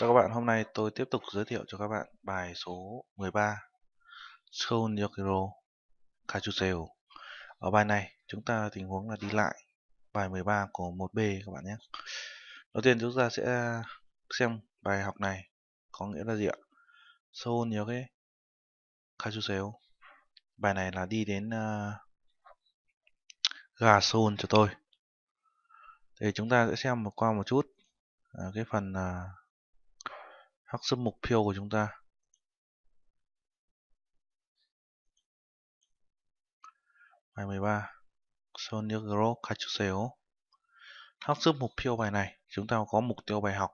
Chào các bạn, hôm nay tôi tiếp tục giới thiệu cho các bạn bài số 13 Soul Yokiro Kachuseo Ở bài này chúng ta tình huống là đi lại bài 13 của 1B các bạn nhé Đầu tiên chúng ta sẽ xem bài học này có nghĩa là gì ạ Soul Yoke Kachuseo Bài này là đi đến uh, gà Soul cho tôi Thì chúng ta sẽ xem qua một chút uh, cái phần uh, Hắc xâm mục tiêu của chúng ta. Bài 13. Sonic Grove Kachuseo. Hắc giúp mục tiêu bài này, chúng ta có mục tiêu bài học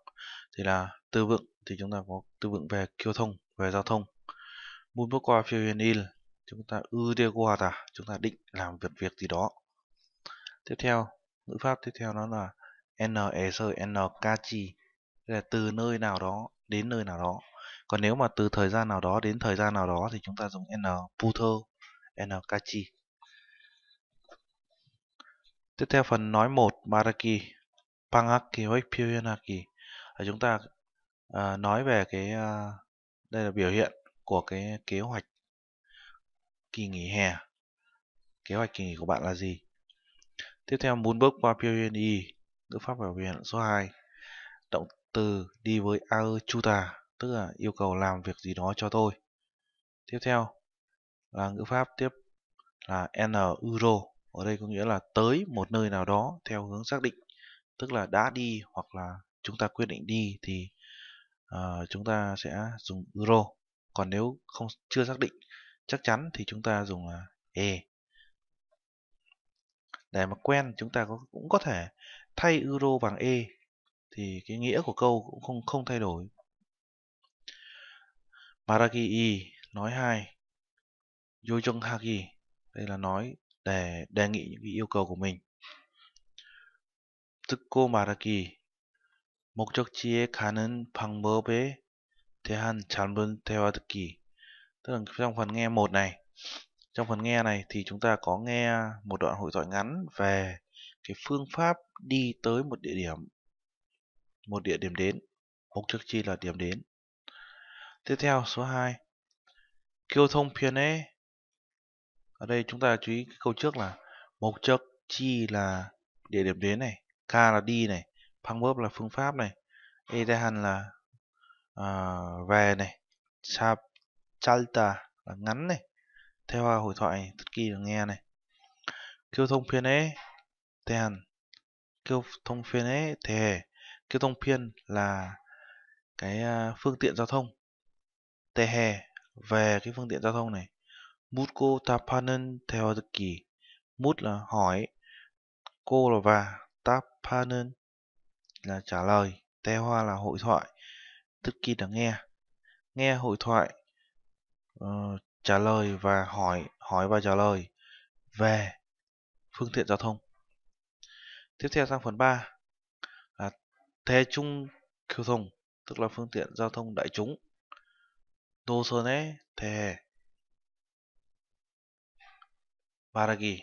thì là tư vựng thì chúng ta có tư vựng về kiêu thông, về giao thông. Mun bước qua phiêu huyền il, chúng ta ư đi qua ta, chúng ta định làm việc việc gì đó. Tiếp theo, ngữ pháp tiếp theo nó là n e sơ n kachi là từ nơi nào đó đến nơi nào đó còn nếu mà từ thời gian nào đó đến thời gian nào đó thì chúng ta dùng n puto n kachi tiếp theo phần nói một baraki pangaki hoikpyuyanaki chúng ta à, nói về cái à, đây là biểu hiện của cái kế hoạch kỳ nghỉ hè kế hoạch kỳ nghỉ của bạn là gì tiếp theo muốn bước qua pyuyan ngữ pháp biểu hiện số 2 động từ đi với are chuta tức là yêu cầu làm việc gì đó cho tôi tiếp theo là ngữ pháp tiếp là n euro ở đây có nghĩa là tới một nơi nào đó theo hướng xác định tức là đã đi hoặc là chúng ta quyết định đi thì uh, chúng ta sẽ dùng euro còn nếu không chưa xác định chắc chắn thì chúng ta dùng là e để mà quen chúng ta có, cũng có thể thay euro bằng e thì cái nghĩa của câu cũng không không thay đổi. Maragi i nói hai. Yojong hagi đây là nói để đề nghị những cái yêu cầu của mình. Tukko maragi 목적지에 가는 방법에 대한 짧은 대화 듣기. Tức là trong phần nghe một này, trong phần nghe này thì chúng ta có nghe một đoạn hội thoại ngắn về cái phương pháp đi tới một địa điểm một địa điểm đến, mục trước chi là điểm đến. Tiếp theo số 2. kêu thông Pione. Ở đây chúng ta chú ý cái câu trước là mục trước chi là địa điểm đến này, k là đi này, pangmop là phương pháp này, edahan là uh, về này, sap chalta là ngắn này. Theo hội thoại tất kỳ là nghe này. Kêu thông Pione. Tèn. kêu thông Pione. Thề. Kiêu thông phiên là cái à, phương tiện giao thông. tè hè về cái phương tiện giao thông này. Mút cô ta panen theo thực kỳ. Mút là hỏi, cô là và, ta panen là trả lời, tè hoa là hội thoại, thực kỳ là nghe. Nghe hội thoại, uh, trả lời và hỏi, hỏi và trả lời về phương tiện giao thông. Tiếp theo sang phần 3 대중 thông tức là phương tiện giao thông đại chúng. 노선의 대해 말하기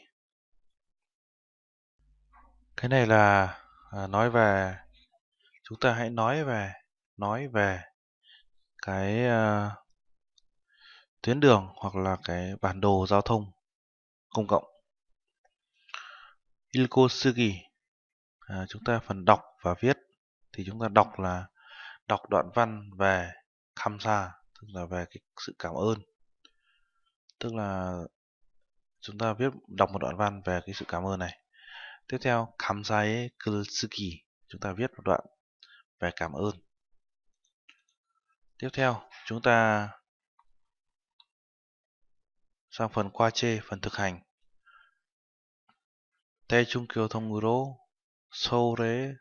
Cái này là à, nói về chúng ta hãy nói về nói về cái à, tuyến đường hoặc là cái bản đồ giao thông công cộng. Ilkosugi à, chúng ta phần đọc và viết thì chúng ta đọc là đọc đoạn văn về Kamsa tức là về cái sự cảm ơn tức là chúng ta viết đọc một đoạn văn về cái sự cảm ơn này tiếp theo Kamsae Kulsuki chúng ta viết một đoạn về cảm ơn tiếp theo chúng ta sang phần qua chê phần thực hành Tê chung kiều thông ngữ rô sâu rế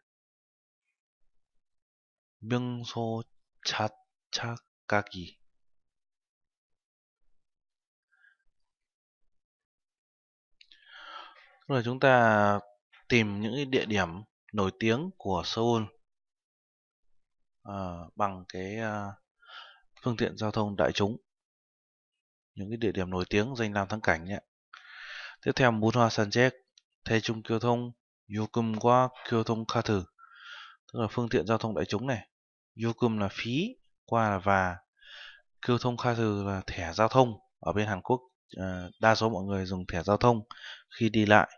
명소 자차가기 rồi chúng ta tìm những địa điểm nổi tiếng của Seoul à, bằng cái à, phương tiện giao thông đại chúng những cái địa điểm nổi tiếng danh lam thắng cảnh nhé tiếp theo thông, 문화 산책 thông 요금과 교통카드 tức là phương tiện giao thông đại chúng này yukum là phí qua là và kêu thông khai từ là thẻ giao thông ở bên Hàn Quốc à, đa số mọi người dùng thẻ giao thông khi đi lại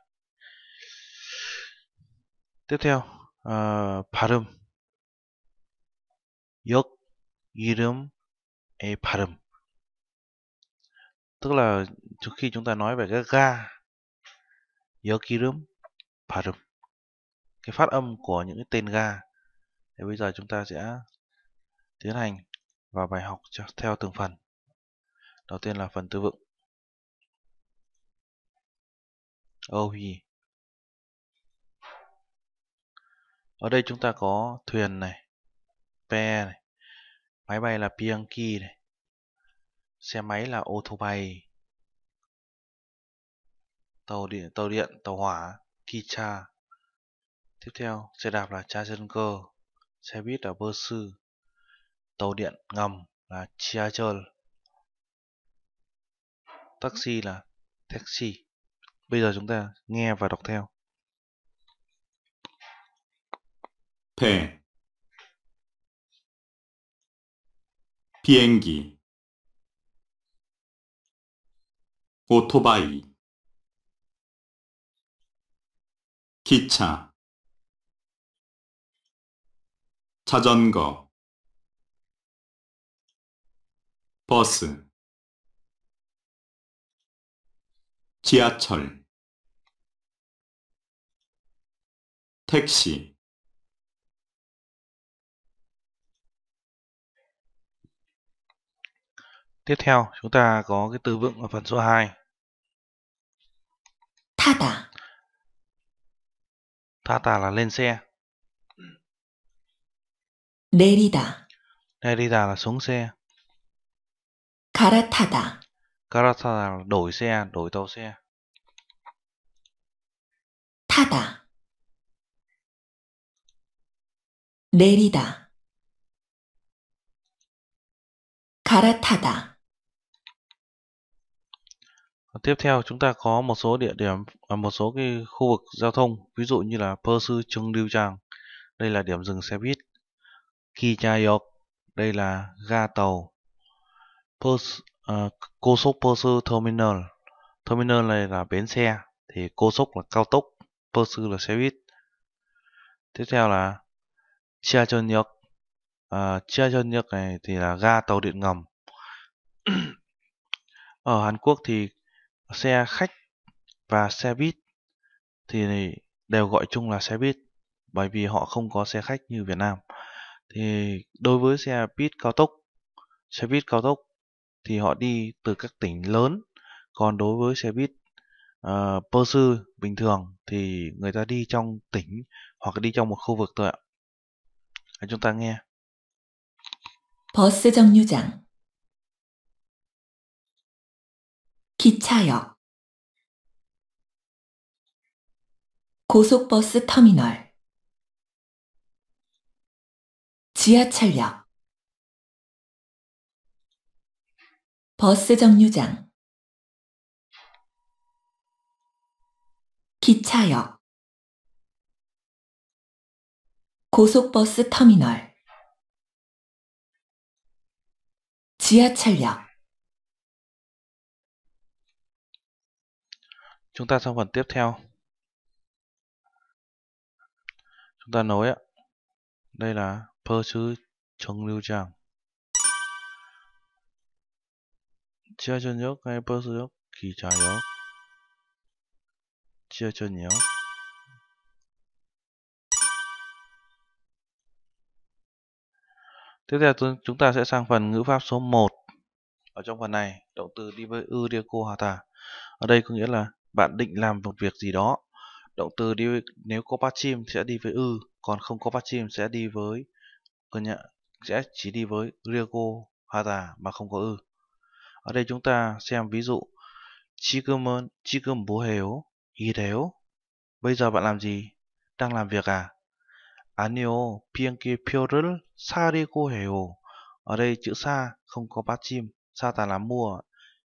tiếp theo uh, 발음 역 e 발음 tức là trước khi chúng ta nói về cái ga 역 이름 발음 cái phát âm của những cái tên ga thì bây giờ chúng ta sẽ tiến hành vào bài học theo từng phần đầu tiên là phần tư vựng Oh hì ở đây chúng ta có thuyền này pe này máy bay là pianki này xe máy là ô tô bay tàu điện tàu điện tàu hỏa kicha Tiếp theo, xe đạp là cơ xe buýt là sư tàu điện ngầm là Chiachel, taxi là taxi. Bây giờ chúng ta nghe và đọc theo. 배 비행기 오토바이 기차 자전거 버스 지하철 택시 Tiếp theo, chúng ta có cái từ vựng ở phần số 2. 타다. 타다 là lên xe. 내리다. 내리다 là xuống xe. 갈아타다. 갈아타다 là đổi xe, đổi tàu xe. 타다. 내리다. 갈아타다. Tiếp theo chúng ta có một số địa điểm và một số cái khu vực giao thông, ví dụ như là Persu Trung Liu Chang. Đây là điểm dừng xe buýt. Kichayok đây là ga tàu Pers, uh, ờ, Kosok Persu Terminal Terminal này là bến xe thì Kosok là cao tốc Persu là xe buýt tiếp theo là Chiachonyok uh, ờ, Chiachonyok này thì là ga tàu điện ngầm ở Hàn Quốc thì xe khách và xe buýt thì đều gọi chung là xe buýt bởi vì họ không có xe khách như Việt Nam thì đối với xe buýt cao tốc xe buýt cao tốc thì họ đi từ các tỉnh lớn còn đối với xe buýt uh, pơ sư bình thường thì người ta đi trong tỉnh hoặc đi trong một khu vực thôi ạ hãy chúng ta nghe 버스 정류장 기차역 고속버스 터미널 지하철역 버스 정류장 기차역 고속버스 터미널 지하철역 Chúng ta sang phần tiếp theo. Chúng ta nối ạ. Đây là 버스 정류장 지하철역 알버스역 기차역 지하철역 Tiếp theo chúng ta sẽ sang phần ngữ pháp số 1 Ở trong phần này động từ đi với ư đi cô hà tà Ở đây có nghĩa là bạn định làm một việc gì đó Động từ đi với, nếu có bắt chim sẽ đi với ư Còn không có bắt chim sẽ đi với ơ nhạ sẽ chỉ đi với Ryoko Hata mà không có ư. Ở đây chúng ta xem ví dụ 지금은 지금 뭐해요? 일해요? Bây giờ bạn làm gì? Đang làm việc à? 아니요, 비행기 표를 사려고 해요. Ở đây chữ sa không có bát chim, sa ta là mua,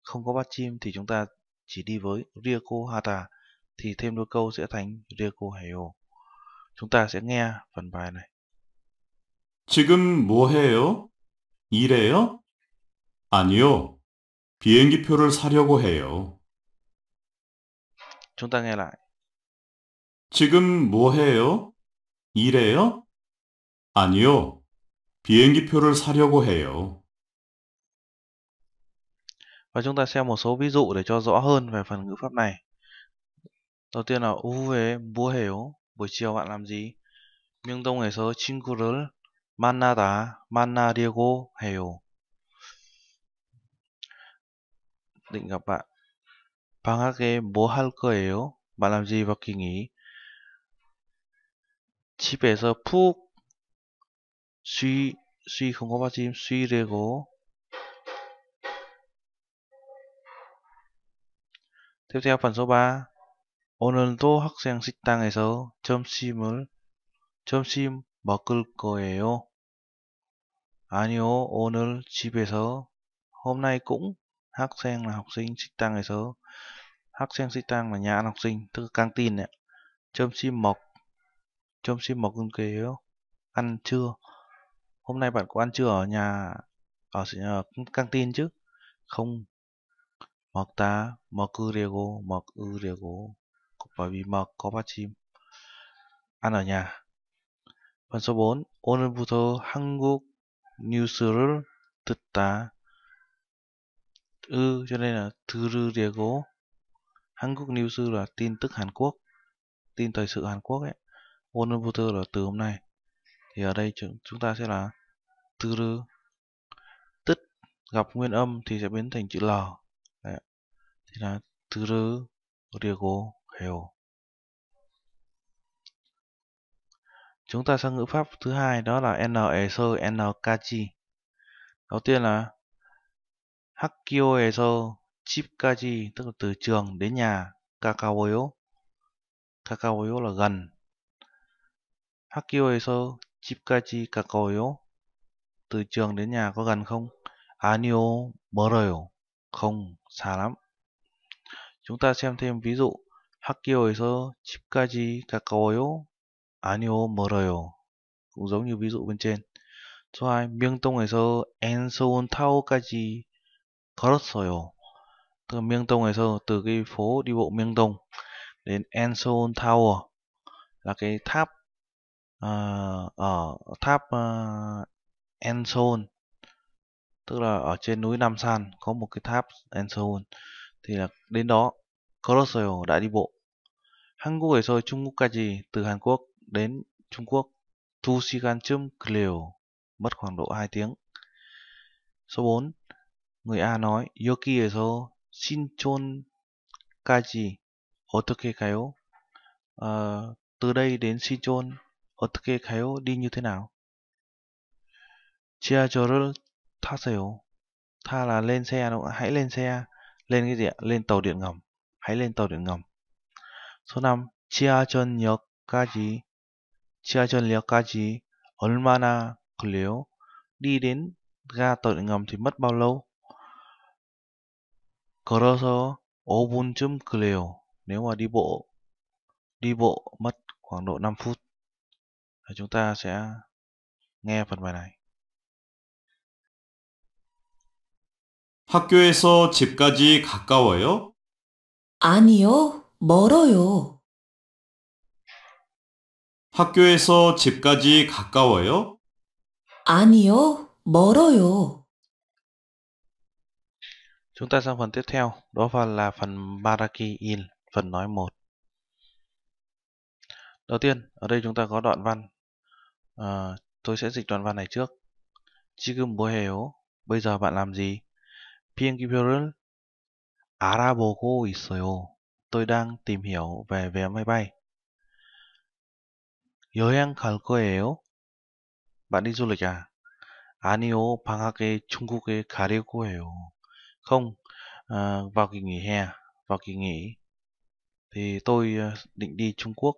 không có bát chim thì chúng ta chỉ đi với Ryoko Hata thì thêm đôi câu sẽ thành Ryoko Heyo. Chúng ta sẽ nghe phần bài này. 지금 뭐 해요? 일해요? 아니요. 비행기 표를 사려고 해요. 중단해라. 지금 뭐 해요? 일해요? 아니요. 비행기 표를 사려고 해요. Và chúng ta xem một số ví dụ để cho rõ hơn về phần ngữ pháp này. Đầu tiên là 우에 뭐해요? Buổi chiều bạn làm gì? 명동에서 친구를 만나다, 만나려고 해요. Định 그러니까 g 방학에 뭐 할 거예요? 말남지 ì vào 집에서 푹 쉬, 쉬, không 쉬려고. 대표 ế p t h e 오늘도 학생 식당에서 점심을 점심 먹을 거예요. 아니요, 오늘 집에서. Hôm nay cũng. Hắc sen là học sinh, xích tăng ngày số. Hắc sen xích tăng là nhà ăn học sinh, tức là căng tin ạ. Chôm sim mộc. Chôm sim mộc kêu. Ăn trưa. Hôm nay bạn có ăn trưa ở nhà, ở, ở căng tin chứ? Không. Mộc ta, mộc ư rego, mộc Bởi vì mộc có ba chim. Ăn ở nhà. Phần số 4. 오늘부터 한국 newsreel tức tá ư cho nên là thư rư địa gố Hanguk News là tin tức Hàn Quốc tin thời sự Hàn Quốc ấy Wonderbuter là từ hôm nay thì ở đây chúng ta sẽ là tư rư tích gặp nguyên âm thì sẽ biến thành chữ L Đấy. thì là tư rư địa gố hiểu Chúng ta sang ngữ pháp thứ hai đó là n NESO NKG. Đầu tiên là e Hakkyoeso Chipkaji tức là từ trường đến nhà Kakaoyo. Kakaoyo là gần. e Hakkyoeso Chipkaji Kakaoyo từ trường đến nhà có gần không? Anio Moreo không xa lắm. Chúng ta xem thêm ví dụ e Hakkyoeso Chipkaji Kakaoyo 아니요, 멀어요. Cũng giống như ví dụ bên trên. số 2. 명동에서 앤서운 타워까지 걸었어요. Từ Myeongdong에서, từ cái phố đi bộ Myeongdong đến Enseon Tower là cái tháp uh, ở tháp uh, à, Enseon tức là ở trên núi Nam San có một cái tháp Enseon thì là đến đó Colosseum đã đi bộ Hangul rồi Trung từ Hàn Quốc đến Trung Quốc. Thu gan Siganchum Clio mất khoảng độ 2 tiếng. Số 4. Người A nói Yoki에서 Sinchon까지 어떻게 가요? Uh, từ đây đến Sinchon 어떻게 가요? Đi như thế nào? Chia cho 타세요. Tha tha là lên xe đúng không? Hãy lên xe. Lên cái gì ạ? Lên tàu điện ngầm. Hãy lên tàu điện ngầm. Số 5. gì? 지하철역까지 얼마나 걸려요? Đi đến ga tàu ngầm thì mất bao lâu? 걸어서 5분쯤 걸려요. Nếu mà đi bộ, đi bộ mất khoảng độ 5 phút. Chúng ta sẽ nghe phần bài này. 학교에서 집까지 가까워요? 아니요, 멀어요. 학교에서 집까지 가까워요? 아니요, 멀어요. Chúng ta sang phần tiếp theo, đó là phần Baraki in, phần nói 1. Đầu tiên, ở đây chúng ta có đoạn văn. À, tôi sẽ dịch đoạn văn này trước. 지금 뭐 해요? Bây giờ bạn làm gì? 비행기표를 알아보고 있어요. Tôi đang tìm hiểu về vé máy bay. 여행 갈 거예요? 마리졸리가 아니요, 방학에 중국에 가려고 해요. Không, à, vào kỳ nghỉ hè, vào kỳ nghỉ thì tôi định đi Trung Quốc.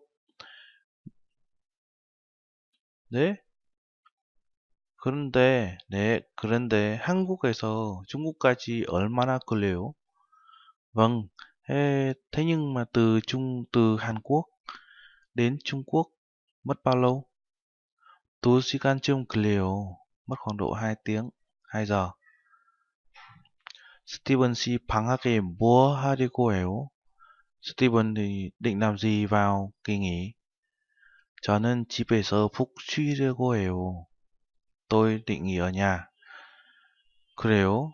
네? 그런데, 네, 그런데 한국에서 중국까지 얼마나 걸려요? Vâng, thế nhưng mà từ Trung từ Hàn Quốc đến Trung Quốc Mất bao lâu? Tú chỉ can chung liều, mất khoảng độ 2 tiếng, 2 giờ. Steven si búa 방학에 đi cô 해요? Steven thì định làm gì vào kỳ nghỉ? Cho nên chỉ phải 저는 집에서 푹 cô 해요. Tôi định nghỉ ở nhà. 그래요?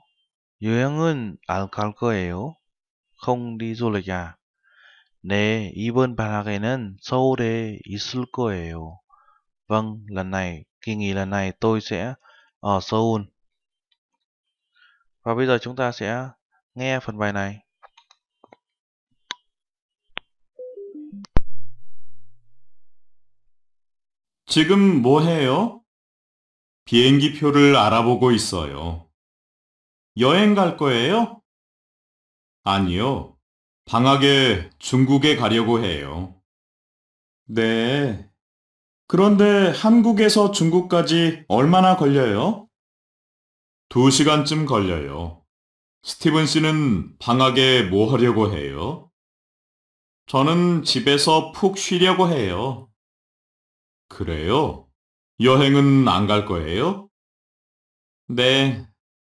여행은 안갈 거예요? Không đi du lịch à? 네, 이번 방학에는 서울에 있을 거예요. Vâng, lần này, kỳ nghỉ lần này tôi sẽ ở Seoul. Và bây giờ chúng ta sẽ nghe phần bài này. 지금 뭐 해요? 비행기 표를 알아보고 있어요. 여행 갈 거예요? 아니요. 방학에 중국에 가려고 해요. 네. 그런데 한국에서 중국까지 얼마나 걸려요? 두 시간쯤 걸려요. 스티븐 씨는 방학에 뭐 하려고 해요? 저는 집에서 푹 쉬려고 해요. 그래요? 여행은 안 갈 거예요? 네.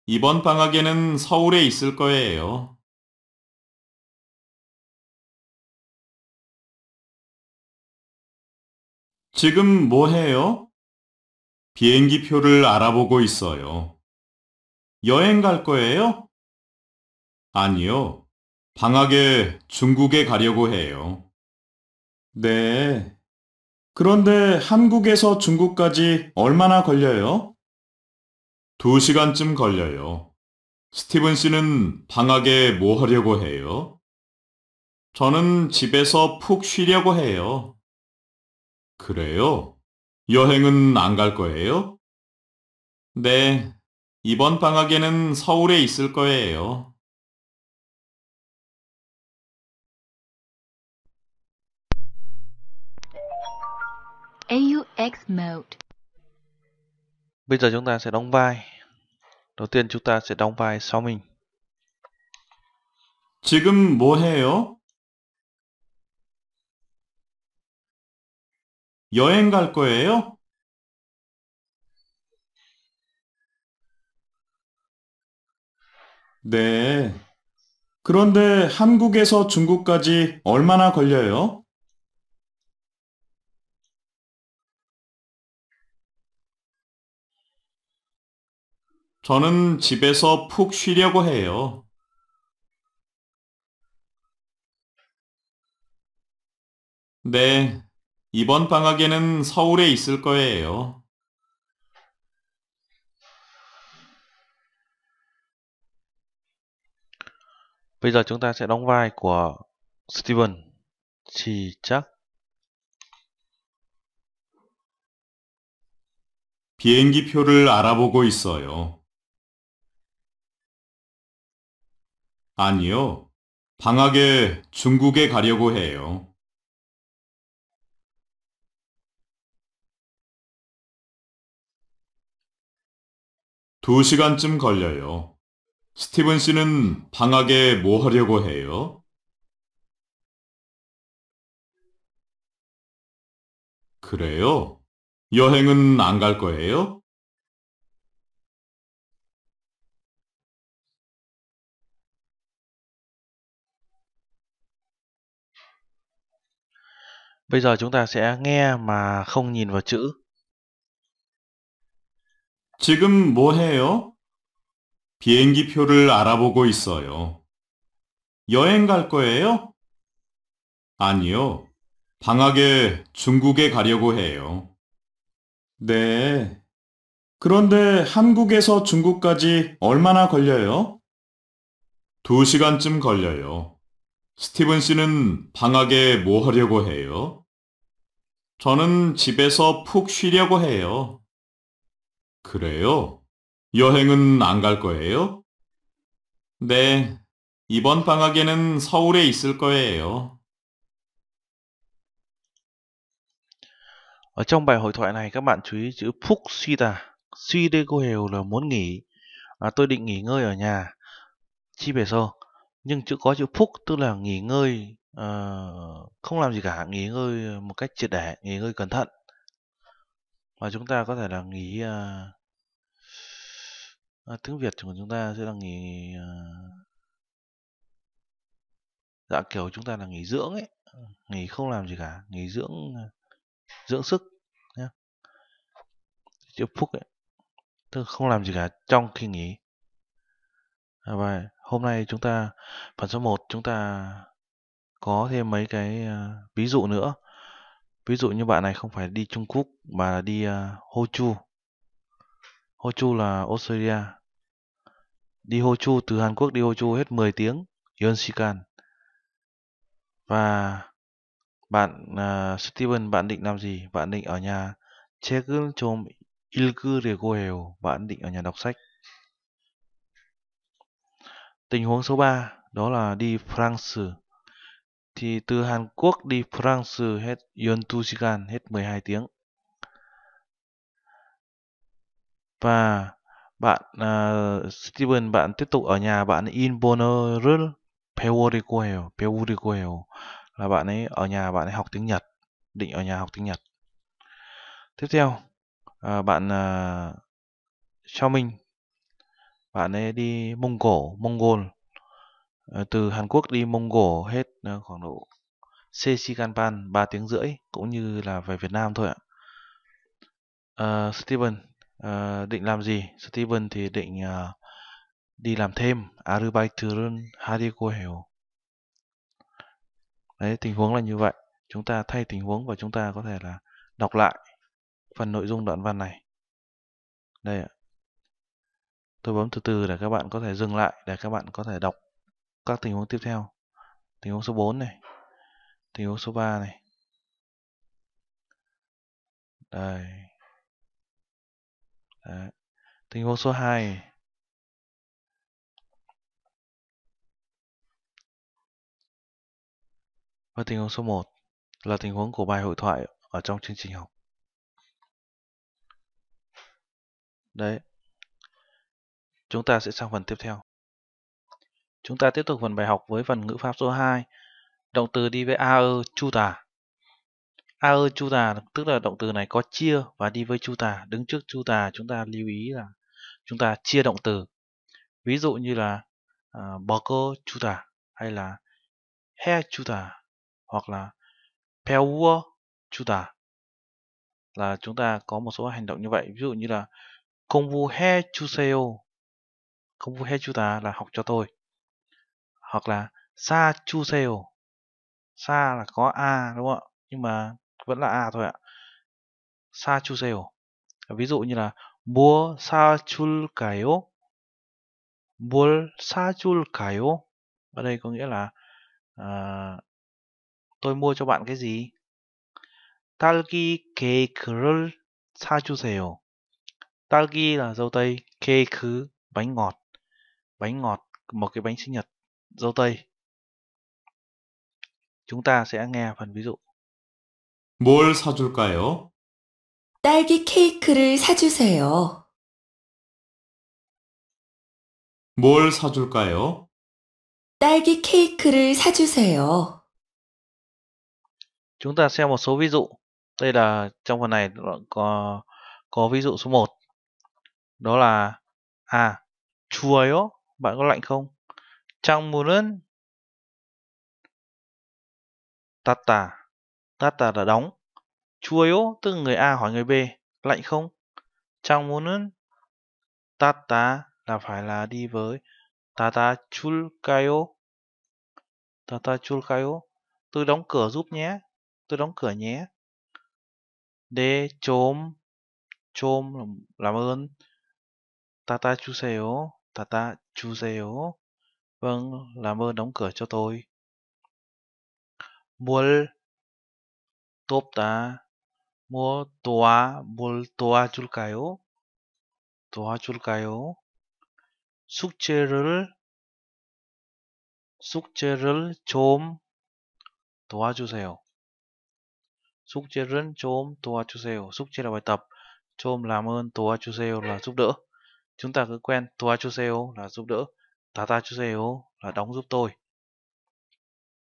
이번 방학에는 서울에 있을 거예요. 지금 뭐 해요? 비행기 표를 알아보고 있어요. 여행 갈 거예요? 아니요. 방학에 중국에 가려고 해요. 네. 그런데 한국에서 중국까지 얼마나 걸려요? 두 시간쯤 걸려요. 스티븐 씨는 방학에 뭐 하려고 해요? 저는 집에서 푹 쉬려고 해요. 그래요? 여행은 안 갈 거예요? 네, 이번 방학에는 서울에 있을 거예요. AUX mode. Bây giờ chúng ta sẽ đóng vai. Đầu tiên chúng ta sẽ đóng vai sau mình. 지금 뭐 해요? 여행 갈 거예요? 네. 그런데 한국에서 중국까지 얼마나 걸려요? 저는 집에서 푹 쉬려고 해요. 네, 이번 방학에는 서울에 있을 거예요. b giờ chúng ta sẽ đóng vai của Steven. c h 비행기 표를 알아보고 있어요. 아니요. 방학에 중국에 가려고 해요. 2시간쯤 걸려요. 스티븐 씨는 방학에 뭐 하려고 해요? 그래요? 여행은 안 갈 거예요? Bây giờ chúng ta sẽ nghe mà không nhìn vào chữ. 지금 뭐 해요? 비행기 표를 알아보고 있어요. 여행 갈 거예요? 아니요. 방학에 중국에 가려고 해요. 네. 그런데 한국에서 중국까지 얼마나 걸려요? 두 시간쯤 걸려요. 스티븐 씨는 방학에 뭐 하려고 해요? 저는 집에서 푹 쉬려고 해요. 그래요? 여행은 안갈 거예요? 네, 이번 방학에는 서울에 있을 거예요. Ở trong bài hội thoại này các bạn chú ý chữ phúc suy đà. Suy đê cô hiểu là muốn nghỉ. À, tôi định nghỉ ngơi ở nhà. Chi bề sơ. Nhưng chữ có chữ phúc tức là nghỉ ngơi uh, không làm gì cả. Nghỉ ngơi một cách triệt để, nghỉ ngơi cẩn thận. Và chúng ta có thể là nghỉ... Uh, à, tiếng việt của chúng ta sẽ là nghỉ ờ, dạ kiểu chúng ta là nghỉ dưỡng ấy nghỉ không làm gì cả nghỉ dưỡng ờ, dưỡng sức nhé chữ phúc ấy tức không làm gì cả trong khi nghỉ à, và hôm nay chúng ta phần số 1 chúng ta có thêm mấy cái uh, ví dụ nữa ví dụ như bạn này không phải đi Trung Quốc mà là đi uh, Ho Hochu là Australia đi Ho Hochu từ Hàn Quốc đi Ho Hochu hết 10 tiếng Yeon Shikan và bạn uh, Steven bạn định làm gì bạn định ở nhà 책을 좀 읽으려고 해요 bạn định ở nhà đọc sách tình huống số 3 đó là đi France thì từ Hàn Quốc đi France hết Yontushikan hết 12 tiếng và bạn uh, Steven bạn tiếp tục ở nhà bạn in Bonerl Peoricoel Peoricoel là bạn ấy ở nhà bạn ấy học tiếng Nhật định ở nhà học tiếng Nhật tiếp theo uh, bạn uh, à, mình, bạn ấy đi Mông Cổ Mongol uh, từ Hàn Quốc đi Mông Cổ hết uh, khoảng độ Sechikanpan 3 tiếng rưỡi cũng như là về Việt Nam thôi ạ uh, Steven Ờ, định làm gì Steven thì định uh, đi làm thêm Arbeiterun Hadikohel đấy tình huống là như vậy chúng ta thay tình huống và chúng ta có thể là đọc lại phần nội dung đoạn văn này đây ạ tôi bấm từ từ để các bạn có thể dừng lại để các bạn có thể đọc các tình huống tiếp theo tình huống số 4 này tình huống số 3 này đây Đấy. Tình huống số 2 Và tình huống số 1 là tình huống của bài hội thoại ở trong chương trình học. Đấy. Chúng ta sẽ sang phần tiếp theo. Chúng ta tiếp tục phần bài học với phần ngữ pháp số 2. Động từ đi với a, AE chu tả. Are chu tà tức là động từ này có chia và đi với chu tà. Đứng trước chu tà chúng ta lưu ý là chúng ta chia động từ. Ví dụ như là uh, bò cô chu tà hay là he chu tà hoặc là peo vua chu tà là chúng ta có một số hành động như vậy. Ví dụ như là công vu he chu seo công vu he chu tà là học cho tôi hoặc là sa chu seo sa là có a đúng không ạ nhưng mà vẫn là A thôi ạ. sa 사주세요. Ví dụ như là mua sa chul 사줄까요? Ở đây có nghĩa là à, tôi mua cho bạn cái gì? talgi sa 케이크를 사주세요. talgi là dâu tây, 케이크 bánh ngọt. Bánh ngọt một cái bánh sinh nhật dâu tây. Chúng ta sẽ nghe phần ví dụ. 뭘 사줄까요? 딸기 케이크를 사주세요. 뭘 사줄까요? 딸기 케이크를 사주세요. Chúng ta xem một số ví dụ. Đây là trong phần này có có ví dụ số 1. Đó là à 추워요? Bạn có lạnh không? 창문은 닫다. Tata đã đóng. Chuoyo tức người A hỏi người B, lạnh không? Chang muốn tata là phải là đi với tata chulkayo. Tata chulkayo. Tôi đóng cửa giúp nhé. Tôi đóng cửa nhé. De chôm. Chôm làm ơn. Tata chuseyo. Tata chuseyo. Vâng, làm ơn đóng cửa cho tôi. Muốn 돕다 뭐 도와 뭘 도와줄까요? 도와줄까요? 숙제를 숙제를 좀 도와주세요. 숙제는 좀 도와주세요. là bài tập. 좀 làm ơn 도와주세요 là giúp đỡ. Chúng ta cứ quen 도와주세요 là giúp đỡ. 닫아주세요 là đóng giúp tôi.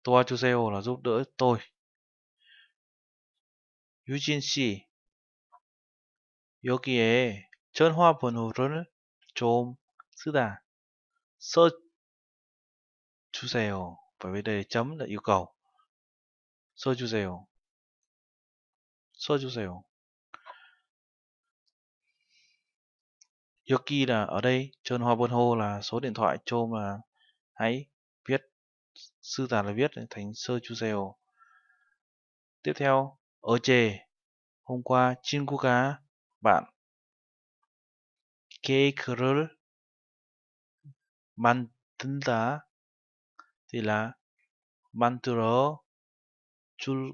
도와주세요 là giúp đỡ tôi. 유진 씨, 여기에 전화번호를 좀 쓰다 써 주세요. Bởi vì đây chấm là yêu cầu. Sơ 주세요. 써 주세요. 여기 là ở đây, 전화번호 là số điện thoại, chôm là hãy viết, sư giả là viết thành sơ chu Tiếp theo, ở 어제, hôm qua chín cô 친구가 bạn 케이크를 만든다 thì là 만들어 줄,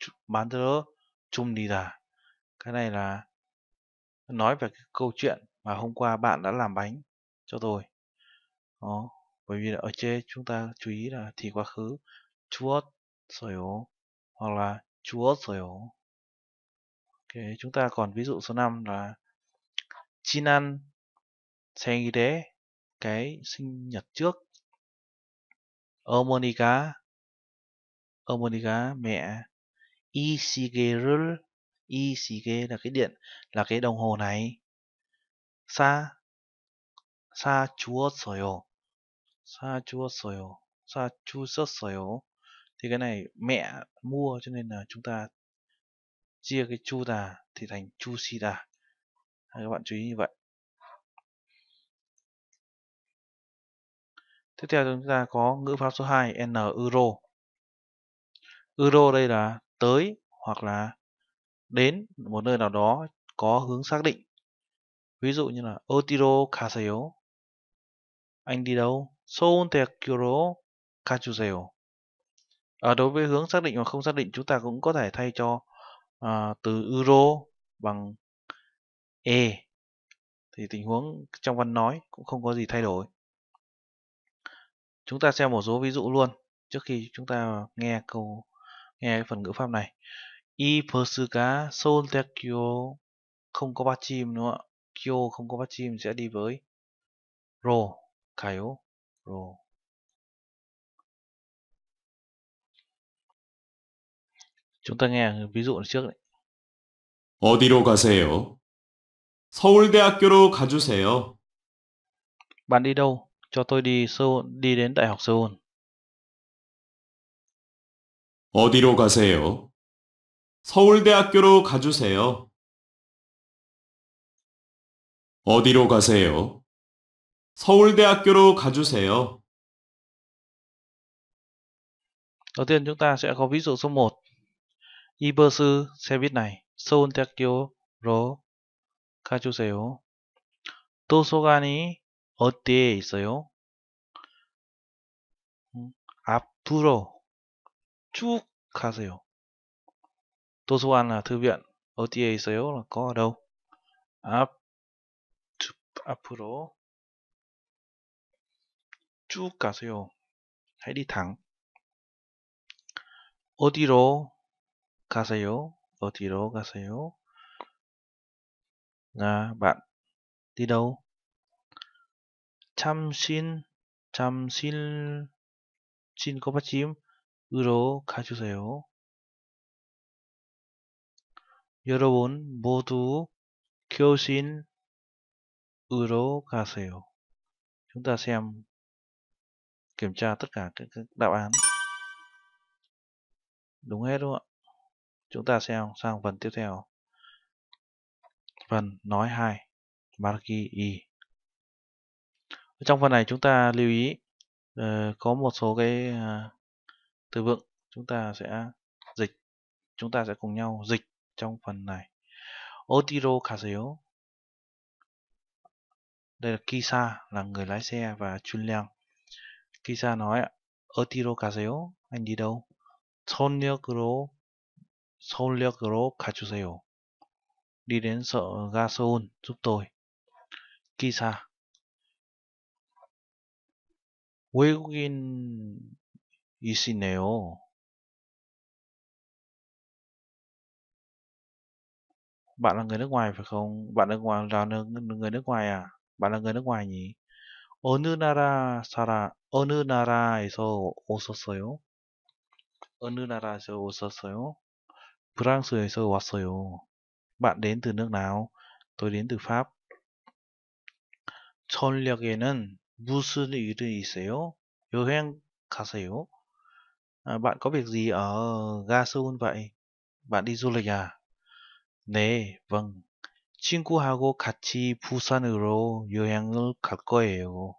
줄 만들어 줍니다. Cái này là nói về cái câu chuyện mà hôm qua bạn đã làm bánh cho tôi. Đó, bởi vì là ở trên chúng ta chú ý là thì quá khứ chuốt rồi hoặc là 주어 써요. Okay, chúng ta còn ví dụ số 5 là 지난 생일에 cái sinh nhật trước 어머니가 어머니가 mẹ 이 시계를 이 시계 là cái điện là cái đồng hồ này 사사 주었어요 사 주었어요 사 주셨어요 thì cái này mẹ mua cho nên là chúng ta chia cái chu đà thì thành chu si đà các bạn chú ý như vậy tiếp theo chúng ta có ngữ pháp số 2 n euro euro đây là tới hoặc là đến một nơi nào đó có hướng xác định ví dụ như là otiro kaseyo anh đi đâu son te kachuseyo à, đối với hướng xác định hoặc không xác định chúng ta cũng có thể thay cho à, từ euro bằng e thì tình huống trong văn nói cũng không có gì thay đổi chúng ta xem một số ví dụ luôn trước khi chúng ta nghe câu nghe phần ngữ pháp này i persuka soltekyo không có bát chim nữa kyo không có bát chim sẽ đi với ro kayo ro Chúng ta nghe ví dụ trước đấy. 어디로 가세요? 서울대학교로 가주세요. Bạn đi đâu? Cho tôi đi Seoul, đi đến Đại học Seoul. 어디로 가세요? 서울대학교로 가주세요. 어디로 가세요? 서울대학교로 가주세요. Đầu tiên chúng ta sẽ có ví dụ số 1. 이버스 세빛나이 서운대학교로 가주세요. 도서관이 어디에 있어요? 음, 앞으로 쭉 가세요. 도서관은 드변 어디에 있어요? 라고 앞 앞으로 쭉 가세요. 해리탕 어디로 가세요? 어디로 가세요? À, bạn đi đâu? Chăm xin, chăm xin, xin có bắt chim, 으로 가주세요. 여러분 모두 교실으로 가세요. Chúng ta xem kiểm tra tất cả các, các đáp án. Đúng hết đúng không ạ? Chúng ta sẽ sang phần tiếp theo. Phần nói 2. Marquee Y. Trong phần này chúng ta lưu ý uh, có một số cái uh, từ vựng chúng ta sẽ dịch. Chúng ta sẽ cùng nhau dịch trong phần này. Otiro kaseo đây là Kisa là người lái xe và Chun Kisa nói Otiro kaseo anh đi đâu? Tonyokuro 서울역으로 가주세요. Đi đến chợ ga Seoul giúp tôi. Kisa 외국인이시네요. Bạn người nước ngoài phải không? Bạn nước ngoài là người nước ngoài à? Bạn là người nước ngoài nhỉ? 어느 나라 살아? 어느 나라에서 오셨어요? 어느 나라에서 오셨어요? 프랑스에서 왔어요. bạn đến từ nước nào? tôi đến từ Pháp. 전략에는 무슨 일이 있어요? 여행 가세요? À, bạn có việc gì ở ga Seoul vậy? Bạn đi du lịch à? 네, vâng. 친구하고 같이 부산으로 여행을 갈 거예요.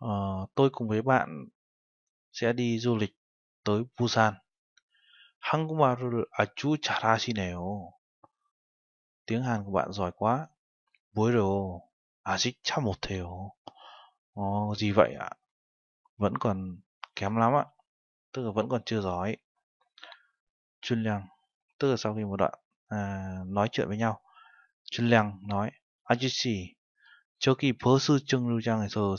À, tôi cùng với bạn sẽ đi du lịch tới Busan. 한국말을 아주 잘하시네요. tiếng Hàn của bạn giỏi quá. 무료 아직 참 못해요. Ồ, gì vậy ạ? Vẫn còn kém lắm ạ. Tức là vẫn còn chưa giỏi. Chun Liang, tức là sau khi một đoạn à, nói chuyện với nhau. Chun Liang nói, 아저씨, 저기 버스 정류장에서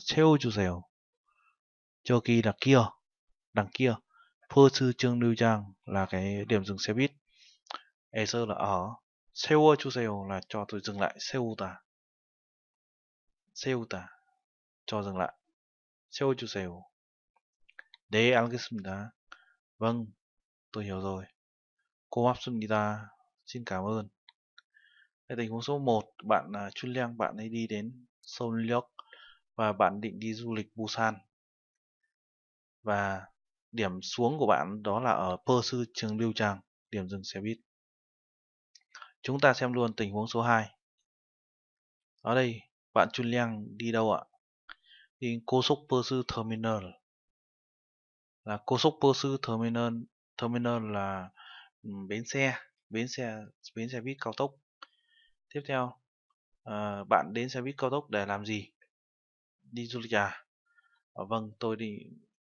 cho kỳ đằng kia, đằng kia. Phơ sư Trương Lưu Giang là cái điểm dừng xe buýt Acer là ở ờ, Seoul Seo là cho tôi dừng lại Seoul ta Seoul ta cho dừng lại Seoul Chuseo 네 알겠습니다 Vâng tôi hiểu rồi Cô Gita xin cảm ơn Đây tình huống số 1 bạn uh, Chun Liang bạn ấy đi đến Seoul York và bạn định đi du lịch Busan và Điểm xuống của bạn đó là ở Pơ Sư Trường Lưu Tràng, điểm dừng xe buýt. Chúng ta xem luôn tình huống số 2. Ở đây, bạn Chun Liang đi đâu ạ? Đi Kosok Pơ Sư Terminal. Là Kosok Pơ Sư Terminal, Terminal là bến xe, bến xe, bến xe buýt cao tốc. Tiếp theo, à, bạn đến xe buýt cao tốc để làm gì? Đi du lịch à? Ờ, vâng, tôi đi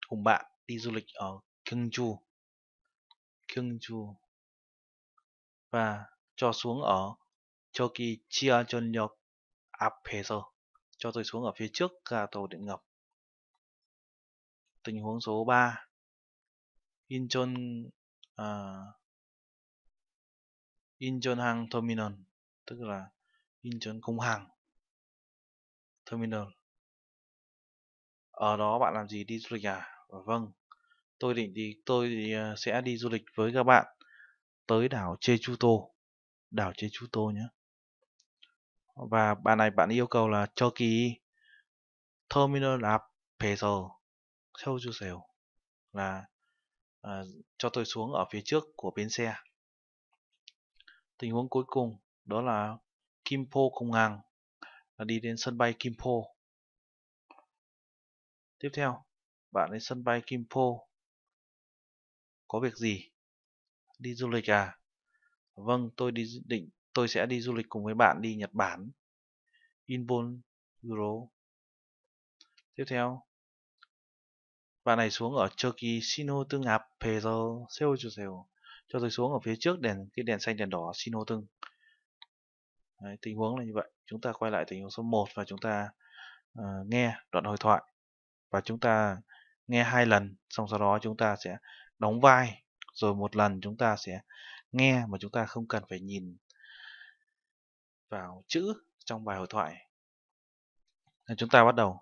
cùng bạn đi du lịch ở Gyeongju, Gyeongju và cho xuống ở cho kỳ chia Choki Chiajeonryok 앞에서 cho tôi xuống ở phía trước ga tàu điện ngầm. Tình huống số 3 Incheon à, Incheon Incheonhang Terminal tức là Incheon công hàng Terminal ở đó bạn làm gì đi du lịch à? Vâng, tôi định đi tôi ờ, sẽ đi du lịch với các bạn tới đảo Jejuto đảo Jejuto nhé và bạn này bạn yêu cầu là cho ký terminal 앞에서 세워주세요 là à, cho tôi xuống ở phía trước của bến xe tình huống cuối cùng đó là Kimpo Công Ngang là đi đến sân bay Kimpo tiếp theo bạn đến sân bay Kimpo có việc gì đi du lịch à vâng tôi đi định tôi sẽ đi du lịch cùng với bạn đi Nhật Bản Inbon Euro tiếp theo bạn này xuống ở Turkey Sino tương áp à? Pezo Seo Seo cho tôi xuống ở phía trước đèn cái đèn xanh đèn đỏ Sino tương Đấy, tình huống là như vậy chúng ta quay lại tình huống số 1 và chúng ta uh, nghe đoạn hội thoại và chúng ta nghe hai lần xong sau đó chúng ta sẽ đóng vai rồi một lần chúng ta sẽ nghe mà chúng ta không cần phải nhìn vào chữ trong bài hội thoại Nên chúng ta bắt đầu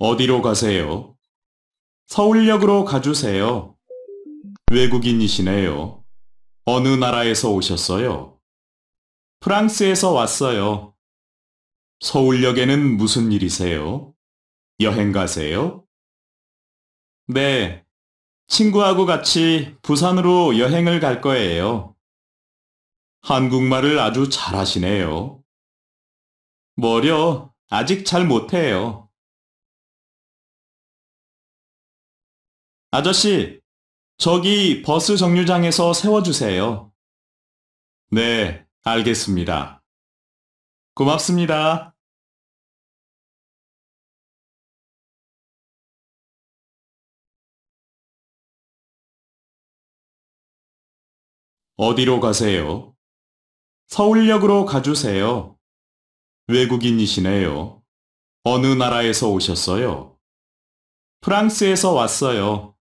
어디로 가세요? 서울역으로 가주세요. 외국인이시네요. 어느 나라에서 오셨어요? 프랑스에서 왔어요. 서울역에는 무슨 일이세요? 여행 가세요? 네. 친구하고 같이 부산으로 여행을 갈 거예요. 한국말을 아주 잘하시네요. 뭐려 아직 잘 못해요. 아저씨, 저기 버스 정류장에서 세워주세요. 네, 알겠습니다. 고맙습니다. 어디로 가세요? 서울역으로 가주세요. 외국인이시네요. 어느 나라에서 오셨어요? 프랑스에서 왔어요.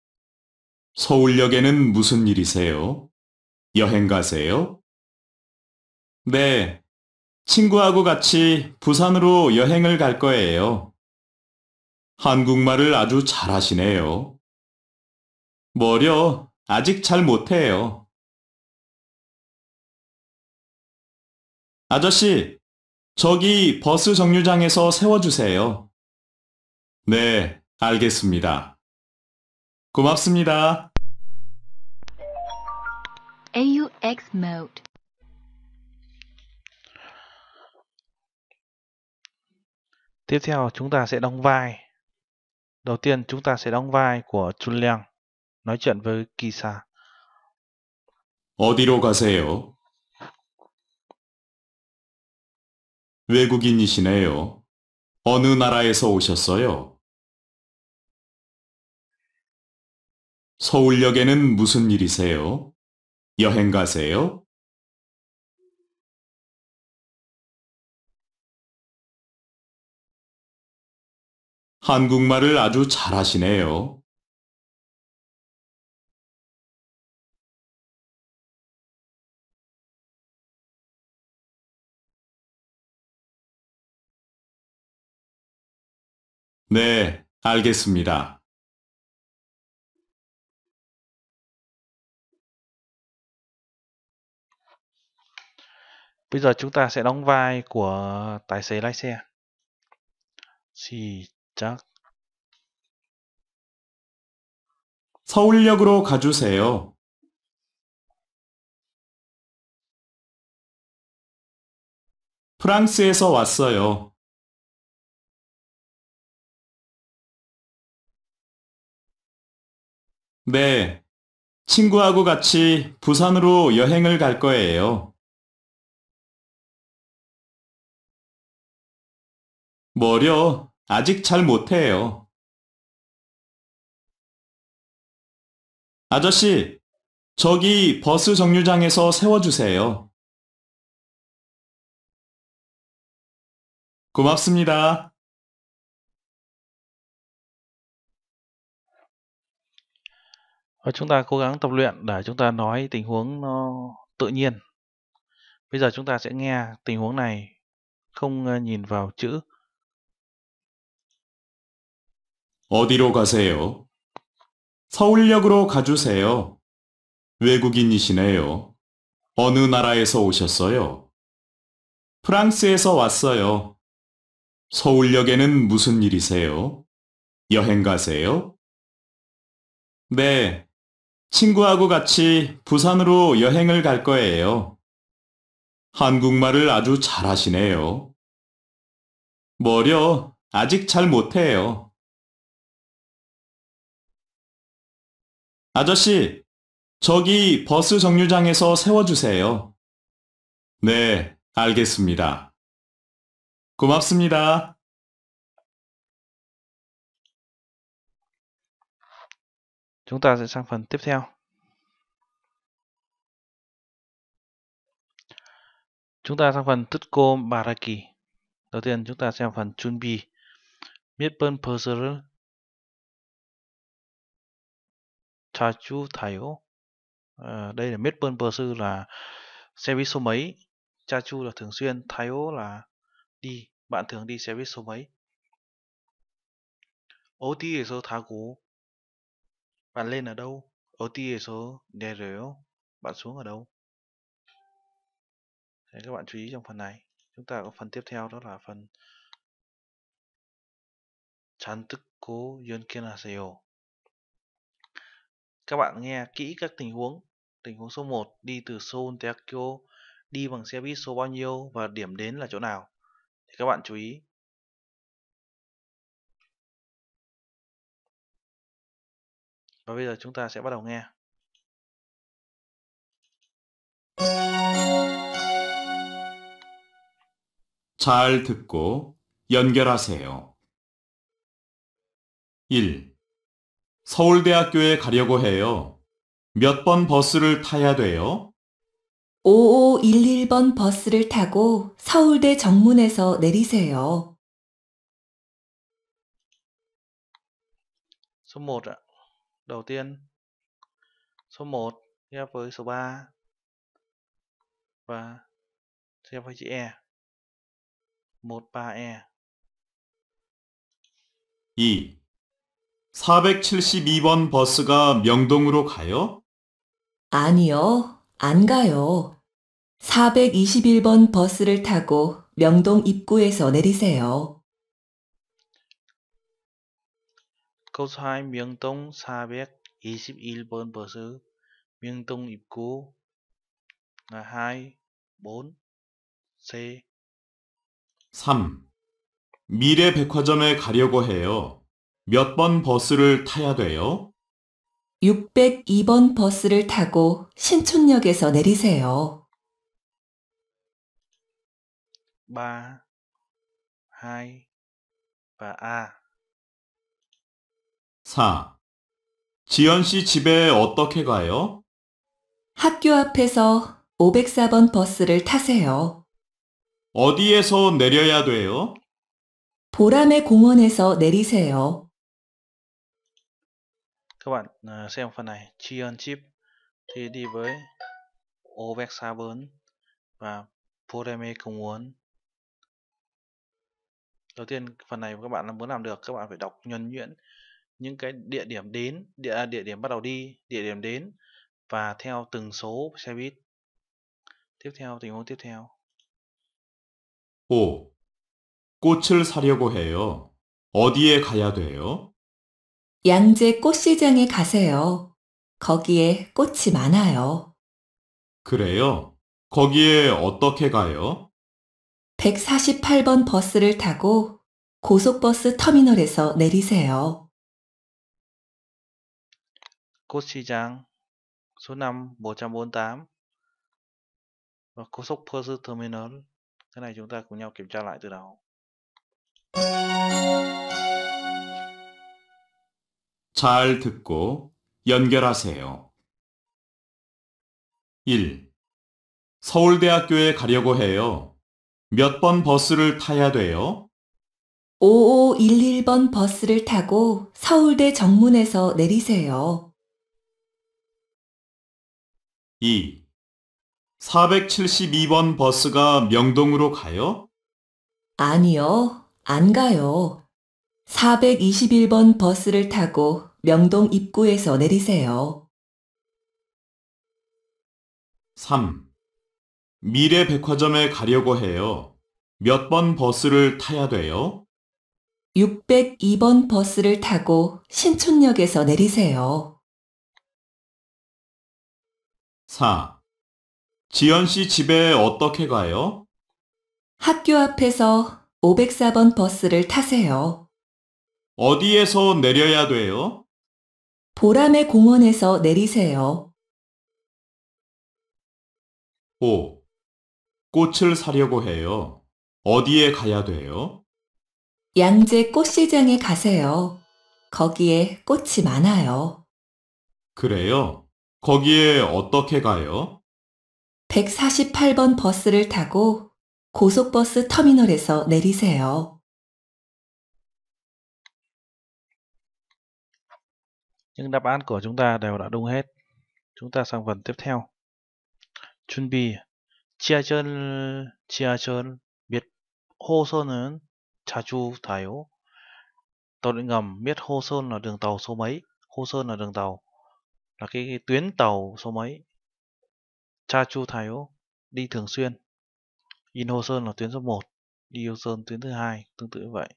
서울역에는 무슨 일이세요? 여행 가세요? 네. 친구하고 같이 부산으로 여행을 갈 거예요. 한국말을 아주 잘하시네요. 뭐려, 아직 잘 못해요. 아저씨, 저기 버스 정류장에서 세워주세요. 네, 알겠습니다. 고맙습니다. AUX mode Tiếp theo chúng ta sẽ đóng vai. Đầu tiên chúng ta sẽ đóng vai của Chun Liang nói chuyện với Kisa. 어디로 가세요? 외국인이시네요. 어느 나라에서 오셨어요? 서울역에는 무슨 일이세요? 여행 가세요? 한국말을 아주 잘하시네요. 네, 알겠습니다. Bây giờ chúng ta sẽ đóng vai của tài xế lái xe. 시작. 서울역으로 가주세요. 프랑스에서 왔어요. 네. 친구하고 같이 부산으로 여행을 갈 거예요. 머려 아직 잘 못해요. 아저씨, 저기 버스 정류장에서 세워주세요. 고맙습니다. Và ờ, chúng ta cố gắng tập luyện để chúng ta nói tình huống nó tự nhiên. Bây giờ chúng ta sẽ nghe tình huống này không ờ, nhìn vào chữ. 어디로 가세요? 서울역으로 가주세요. 외국인이시네요. 어느 나라에서 오셨어요? 프랑스에서 왔어요. 서울역에는 무슨 일이세요? 여행 가세요? 네, 친구하고 같이 부산으로 여행을 갈 거예요. 한국말을 아주 잘하시네요. 머려 아직 잘 못해요. 아저씨, 저기 버스 정류장에서 세워주세요. 네, 알겠습니다. 고맙습니다. Chúng ta sẽ sang phần tiếp theo. Chúng ta sang phần Tutko Baraki. Đầu tiên chúng ta xem phần chuẩn bị Chunbi. Mietpon cha Chachu thầy À, ờ, đây là Mietpon Perserer là xe buýt số mấy. cha chu là thường xuyên, thầy Thayo là đi. Bạn thường đi xe buýt số mấy. ô là số thá cú. Bạn lên ở đâu? 어디에서 내려요? Bạn xuống ở đâu? Đấy, các bạn chú ý trong phần này. Chúng ta có phần tiếp theo đó là phần 잔 듣고 연기하세요. Các bạn nghe kỹ các tình huống. Tình huống số 1 đi từ Seoul Tokyo, đi bằng xe buýt số bao nhiêu và điểm đến là chỗ nào. Thì các bạn chú ý Và bây giờ chúng ta sẽ bắt đầu nghe. 잘 듣고 연결하세요. 1. 서울대학교에 가려고 해요. 몇 번 버스를 타야 돼요? 5511번 버스를 타고 서울대 정문에서 내리세요. Số 1 đầu tiên số 1 ghép với số 3 và ghép với chữ E 13E 2. 472번 버스가 명동으로 가요? 아니요, 안 가요. 421번 버스를 타고 명동 입구에서 내리세요. 코사인 명동 421번 버스 명동 입구 2, 4, 세. 3. 미래 백화점에 가려고 해요. 몇 번 버스를 타야 돼요? 602번 버스를 타고 신촌역에서 내리세요. 3, 2, 3, 4. 4. 지연 씨 집에 어떻게 가요? 학교 앞에서 504번 버스를 타세요. 어디에서 내려야 돼요? 보람의 공원에서 내리세요. Các bạn xem phần này, Chion Chip thì đi với Ovexa Burn và Poreme cùng muốn. Đầu tiên phần này các bạn muốn làm được, các bạn phải đọc nhuần nhuyễn những cái địa điểm đến địa địa điểm bắt đầu đi địa điểm đến và theo từng số xe buýt tiếp theo tình huống tiếp theo 5. 꽃을 사려고 해요. 어디에 가야 돼요? 양재 꽃시장에 가세요. 거기에 꽃이 많아요. 그래요? 거기에 어떻게 가요? 148번 버스를 타고 고속버스 터미널에서 내리세요. 꽃시장 số5 148 và cố sốc Perth Terminal cái này chúng ta cùng nhau kiểm tra lại từ đầu 잘 듣고 연결하세요. 1. 서울대학교에 가려고 해요. 몇 번 버스를 타야 돼요? 5511번 버스를 타고 서울대 정문에서 내리세요. 2. 472번 버스가 명동으로 가요? 아니요, 안 가요. 421번 버스를 타고 명동 입구에서 내리세요. 3. 미래 백화점에 가려고 해요. 몇 번 버스를 타야 돼요? 602번 버스를 타고 신촌역에서 내리세요. 4. 지연 씨 집에 어떻게 가요? 학교 앞에서 504번 버스를 타세요. 어디에서 내려야 돼요? 보람의 공원에서 내리세요. 5. 꽃을 사려고 해요. 어디에 가야 돼요? 양재 꽃시장에 가세요. 거기에 꽃이 많아요. 그래요? 거기에 어떻게 가요? 148번 버스를 타고 고속버스 터미널에서 내리세요. Những đáp án của chúng ta đều đã đúng hết. Chúng ta sang phần tiếp theo. Chuẩn bị. 지하철, 지하철 몇 호선은 자주 타요? Tôi định ngầm biết hô sơn là đường tàu số mấy, hô sơn là đường tàu là cái, cái tuyến tàu số mấy Chu Thaio đi thường xuyên In Inho Sơn là tuyến số 1 đi Yêu Sơn tuyến thứ hai tương tự như vậy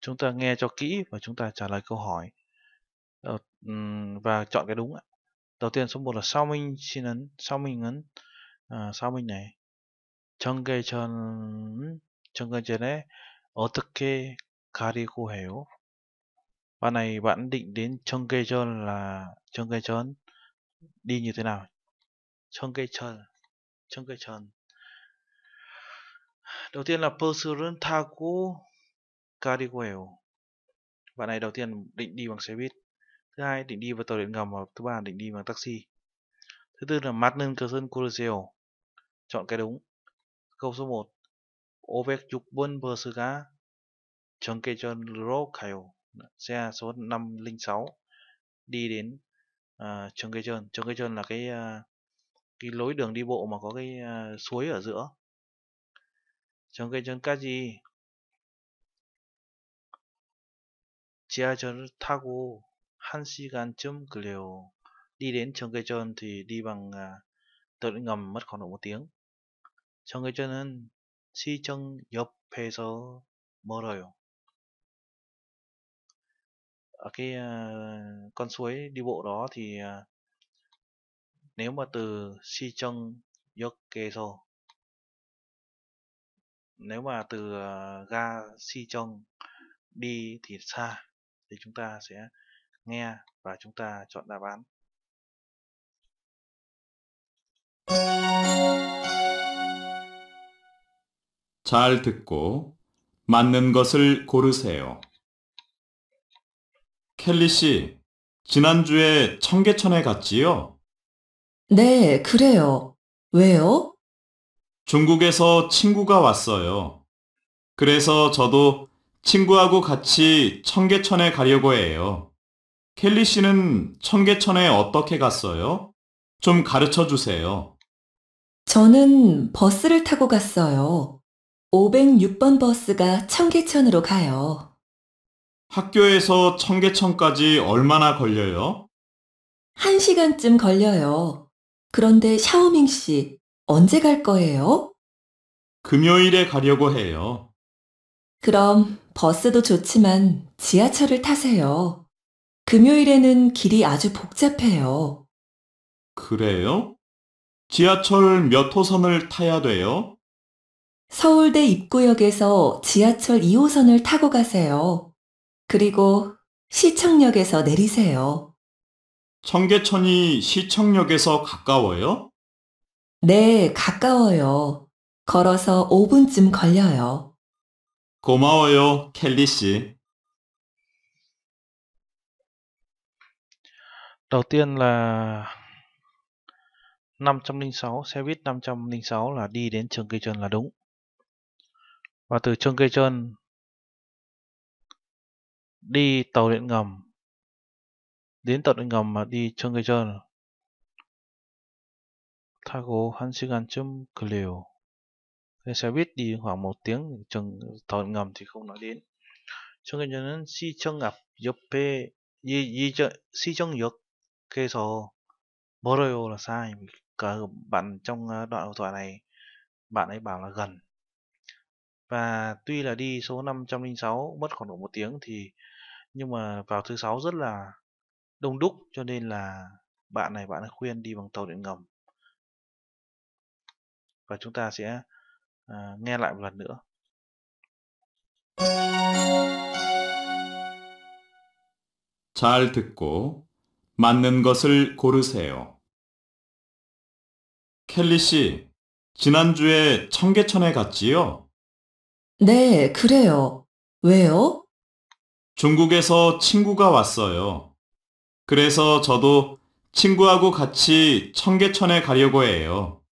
chúng ta nghe cho kỹ và chúng ta trả lời câu hỏi ờ, và chọn cái đúng đầu tiên số 1 là sau minh xin ấn sau mình ấn à, sau mình này 정계전 정계전에 어떻게 Karikuheo. Bạn này bạn định đến Cheonggaejeon là Cheonggaejeon đi như thế nào? Cheonggaejeon, Cheonggaejeon. Đầu tiên là Persurun Thaku Karikuheo. Bạn này đầu tiên định đi bằng xe buýt, thứ hai định đi vào tàu điện ngầm và thứ ba định đi bằng taxi. Thứ tư là Martin Kersen Kurseo. Chọn cái đúng. Câu số 1. Ovek Yukbun Bersuga Chunkejon Road Kyle xe số 506 đi đến ờ, Kê uh, Kê Chunkejon là cái ờ, cái lối đường đi bộ mà có cái uh, suối ở giữa. Kê Chia cho 지하철을 타고 1시간쯤 걸려요. Đi đến Kê Chunkejon thì đi bằng uh, tàu ngầm mất khoảng độ một tiếng. Chunkejon은 시청 옆에서 멀어요 ở cái ờ, con suối đi bộ đó thì ờ, nếu mà từ Shichong Yokeso nếu mà từ uh, ga Shichong đi thì xa thì chúng ta sẽ nghe và chúng ta chọn đáp án 잘 듣고 맞는 것을 고르세요. 켈리 씨, 지난주에 청계천에 갔지요? 네, 그래요. 왜요? 중국에서 친구가 왔어요. 그래서 저도 친구하고 같이 청계천에 가려고 해요. 켈리 씨는 청계천에 어떻게 갔어요? 좀 가르쳐 주세요. 저는 버스를 타고 갔어요. 506번 버스가 청계천으로 가요. 학교에서 청계천까지 얼마나 걸려요? 한 시간쯤 걸려요. 그런데 샤오밍 씨, 언제 갈 거예요? 금요일에 가려고 해요. 그럼 버스도 좋지만 지하철을 타세요. 금요일에는 길이 아주 복잡해요. 그래요? 지하철 몇 호선을 타야 돼요? 서울대 입구역에서 지하철 2호선을 타고 가세요. 그리고 시청역에서 내리세요. 청계천이 시청역에서 가까워요? 네, 가까워요. 걸어서 5분쯤 걸려요. 고마워요, 켈리 씨. Đầu tiên là 506, xe buýt 506 là đi đến trường Cây Trơn là đúng. Và từ trường Cây Trơn đi tàu điện ngầm đến tàu điện ngầm mà đi 청계절 타고 1시간쯤 걸려요 xe buýt đi khoảng một tiếng chừng tàu điện ngầm thì không nói đến ngập 청계절은 시청앞 옆에 이, 이저, 시청역에서 멀어요 là sai cả bạn trong ờ, đoạn hội thoại này bạn ấy bảo là gần và tuy là đi số 506 mất khoảng độ một tiếng thì nhưng mà vào thứ sáu rất là đông đúc cho nên là bạn này bạn đã khuyên đi bằng tàu điện ngầm và chúng ta sẽ à, nghe lại một lần nữa 잘 듣고 맞는 것을 고르세요. 켈리 씨, 지난주에 청계천에 갔지요? 네, 그래요. 왜요? 중국에서 친구가 왔어요. 그래서 저도 친구하고 같이 청계천에 가려고 해요.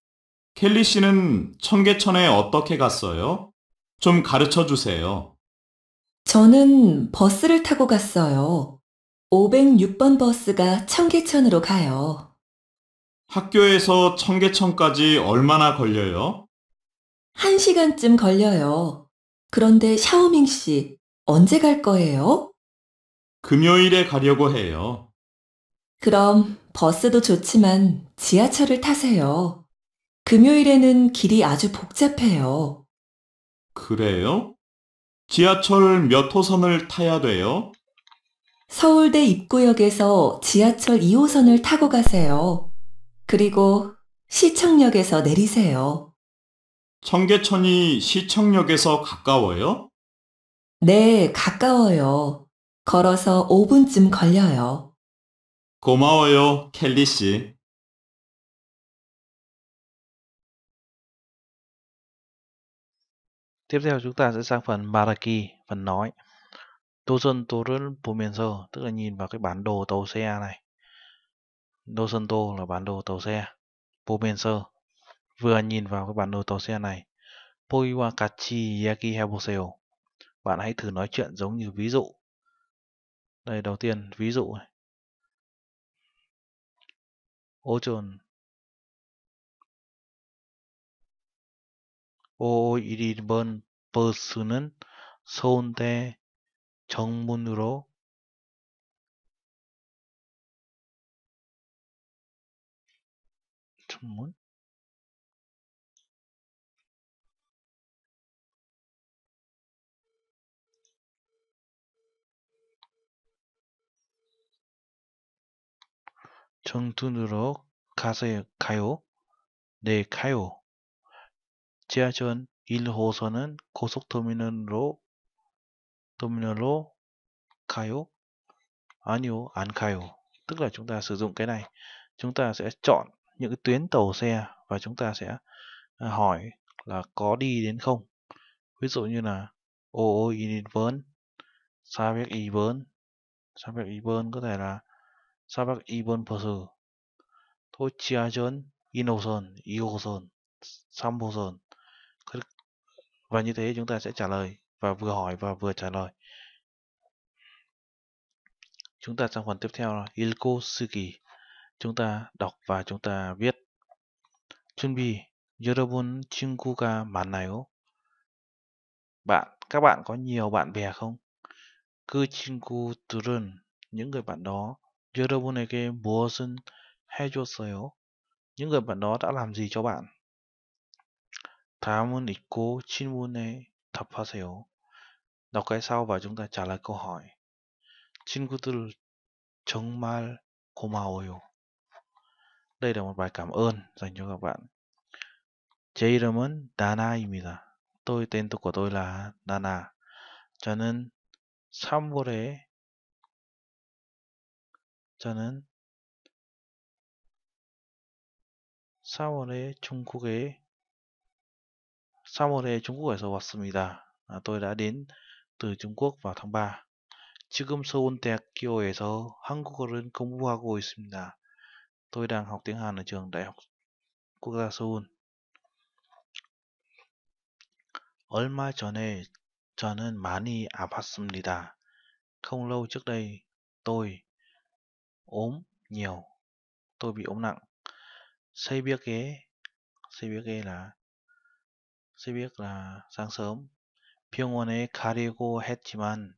켈리 씨는 청계천에 어떻게 갔어요? 좀 가르쳐 주세요. 저는 버스를 타고 갔어요. 506번 버스가 청계천으로 가요. 학교에서 청계천까지 얼마나 걸려요? 한시간쯤 걸려요. 그런데 샤오밍 씨, 언제 갈 거예요? 금요일에 가려고 해요. 그럼 버스도 좋지만 지하철을 타세요. 금요일에는 길이 아주 복잡해요. 그래요? 지하철 몇 호선을 타야 돼요? 서울대 입구역에서 지하철 2호선을 타고 가세요. 그리고 시청역에서 내리세요. 청계천이 시청역에서 가까워요? 네, 가까워요. 걸어서 5분쯤 걸려요. 고마워요, 켈리 씨. Tiếp theo chúng ta sẽ sang phần Maraki, phần nói. 도선 도를 보면서 tức là nhìn vào cái bản đồ tàu xe này. 도선 도 là bản đồ tàu xe. 보면서 vừa nhìn vào cái bản đồ tàu xe này. 보이와 같이 이야기해 bạn hãy thử nói chuyện giống như ví dụ. Đây đầu tiên, ví dụ ô này. Ô đi trồn. 오 일본 버스는 서운대 정문으로 môn 정둔으로 가세요. 가요. 네, 가요. 지하철 1호선은 고속터미널로 터미널로 가요. 아니요, 안 가요. Tức là chúng ta sử dụng cái này. Chúng ta sẽ chọn những cái tuyến tàu xe và chúng ta sẽ à, hỏi là có đi đến không. Ví dụ như là ô ô Initvern, Savek Ivern, Savek Ivern có thể là 2번 버스 토치아전 1호선, 2호선, 3호선 và như thế chúng ta sẽ trả lời và vừa hỏi và vừa trả lời chúng ta sang phần tiếp theo Ilko Suki chúng ta đọc và chúng ta viết chuẩn bị 여러분 친구가 많나요? bạn các bạn có nhiều bạn bè không? 그 친구들은 những người bạn đó 여러분에게 무엇은 해줬어요? Những người bạn đó đã làm gì cho bạn? 다음은 읽고 질문에 답하세요. Đọc cái sau và chúng ta trả lời câu hỏi. 친구들 정말 고마워요. Đây là một bài cảm ơn dành cho các bạn. 제 이름은 나나입니다. tôi tên của tôi là Nana. 저는 3월에 저는 4월에 중국에 3월에 중국에서 왔습니다. 아, tôi đã đến từ Trung Quốc vào tháng 3. 지금 서울대학교에서 한국어를 공부하고 있습니다. Tôi đang học tiếng Hàn ở trường Đại học Quốc gia Seoul. 얼마 전에 저는 많이 아팠습니다. Không lâu trước đây, tôi ốm nhiều tôi bị ốm nặng xây bia ghế xây bia ghế là xây bia là sáng sớm 병원에 가려고 했지만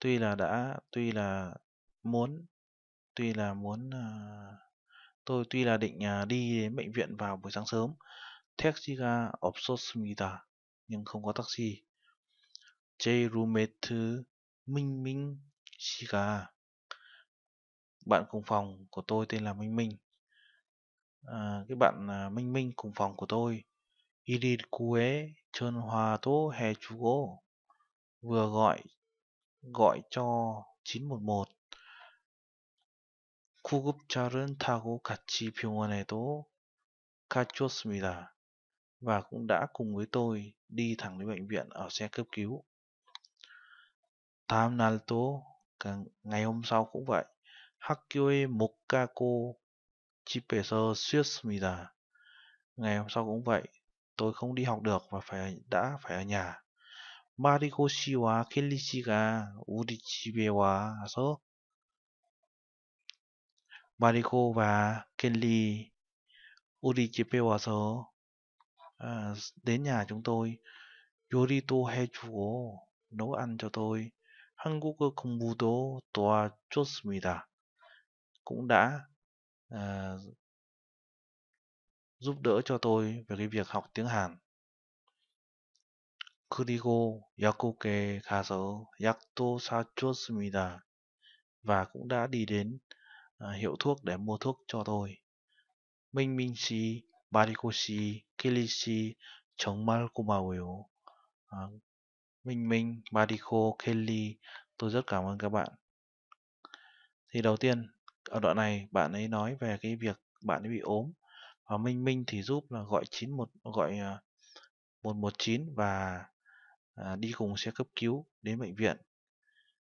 tuy là đã tuy là muốn tuy là muốn ờ, tôi tuy là định ờ, đi đến bệnh viện vào buổi sáng sớm 택시가 없었습니다 nhưng không có taxi 제 룸메트 minh minh 씨가 bạn cùng phòng của tôi tên là Minh Minh à, cái bạn à, Minh Minh cùng phòng của tôi Irikue Hè to Gỗ vừa gọi gọi cho 911 구급차를 타고 같이 병원에도 가줬습니다. và cũng đã cùng với tôi đi thẳng đến bệnh viện ở xe cấp cứu. Tam Nalto, ngày hôm sau cũng vậy. 학교에 못 가고 집에서 쉬었습니다. Ngày hôm sau cũng vậy, tôi không đi học được và phải đã phải ở nhà. 마리고 씨와 켈리 씨가 우리 집에 와서 마리고와 켈리 우리 집에 와서 à, đến nhà chúng tôi 요리도 해주고 nấu ăn cho tôi 한국어 공부도 도와줬습니다. cũng đã à, giúp đỡ cho tôi về cái việc học tiếng Hàn. 그리고 약국에 가서 약도 사줬습니다. Và cũng đã đi đến à, hiệu thuốc để mua thuốc cho tôi. Minh Minh 씨, 마리코 씨, 켈리 씨 정말 고마워요. À, Minh Minh, Marico, Kelly, tôi rất cảm ơn các bạn. Thì đầu tiên ở đoạn này bạn ấy nói về cái việc bạn ấy bị ốm và Minh Minh thì giúp là gọi 91 gọi 119 à, và à, đi cùng xe cấp cứu đến bệnh viện.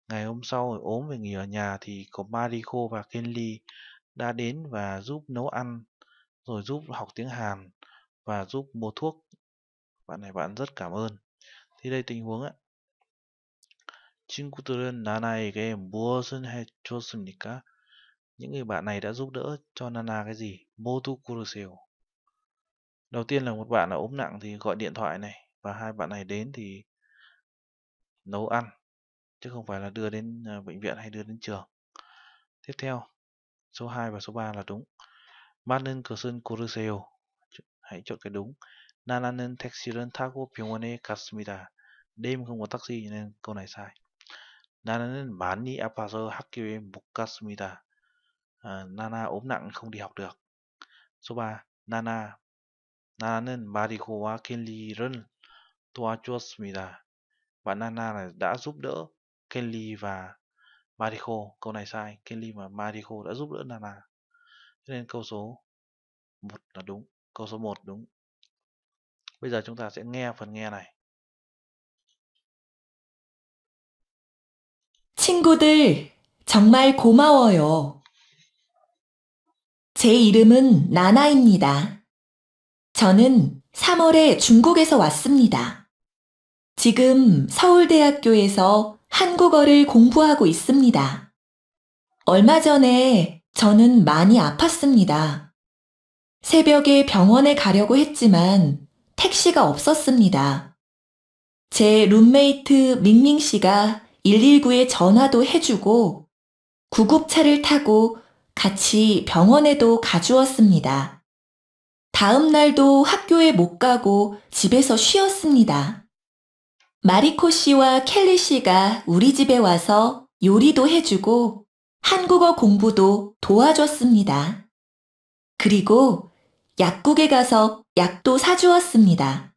Ngày hôm sau ốm về nghỉ ở nhà thì có Mariko và Kenly đã đến và giúp nấu ăn rồi giúp học tiếng Hàn và giúp mua thuốc. Bạn này bạn rất cảm ơn. Thì đây tình huống ấy. 친구들은 나나에게 무엇을 해줬습니까? những người bạn này đã giúp đỡ cho Nana cái gì? Motu Kuroseo. Đầu tiên là một bạn là ốm nặng thì gọi điện thoại này và hai bạn này đến thì nấu ăn chứ không phải là đưa đến à, bệnh viện hay đưa đến trường. Tiếp theo, số 2 và số 3 là đúng. Manen Kusun Kuruseo. Hãy chọn cái đúng. Nananen texiren Tago Pyongwone Kasmida. Đêm không có taxi nên câu này sai. 나는 많이 아파서 학교에 못 갔습니다 à, Nana ốm nặng không đi học được. Số 3. Nana 나는 마리고와 켈리를 도와주었습니다. Bạn Nana này đã giúp đỡ Kelly và Mariko. Câu này sai. Kelly và Mariko đã giúp đỡ Nana. Cho nên câu số 1 là đúng. Câu số 1 đúng. Bây giờ chúng ta sẽ nghe phần nghe này. 친구들, 정말 고마워요. 제 이름은 나나입니다. 저는 3월에 중국에서 왔습니다. 지금 서울대학교에서 한국어를 공부하고 있습니다. 얼마 전에 저는 많이 아팠습니다. 새벽에 병원에 가려고 했지만 택시가 없었습니다. 제 룸메이트 밍밍 씨가 119에 전화도 해주고 구급차를 타고 같이 병원에도 가주었습니다. 다음 날도 학교에 못 가고 집에서 쉬었습니다. 마리코 씨와 켈리 씨가 우리 집에 와서 요리도 해주고 한국어 공부도 도와줬습니다. 그리고 약국에 가서 약도 사주었습니다.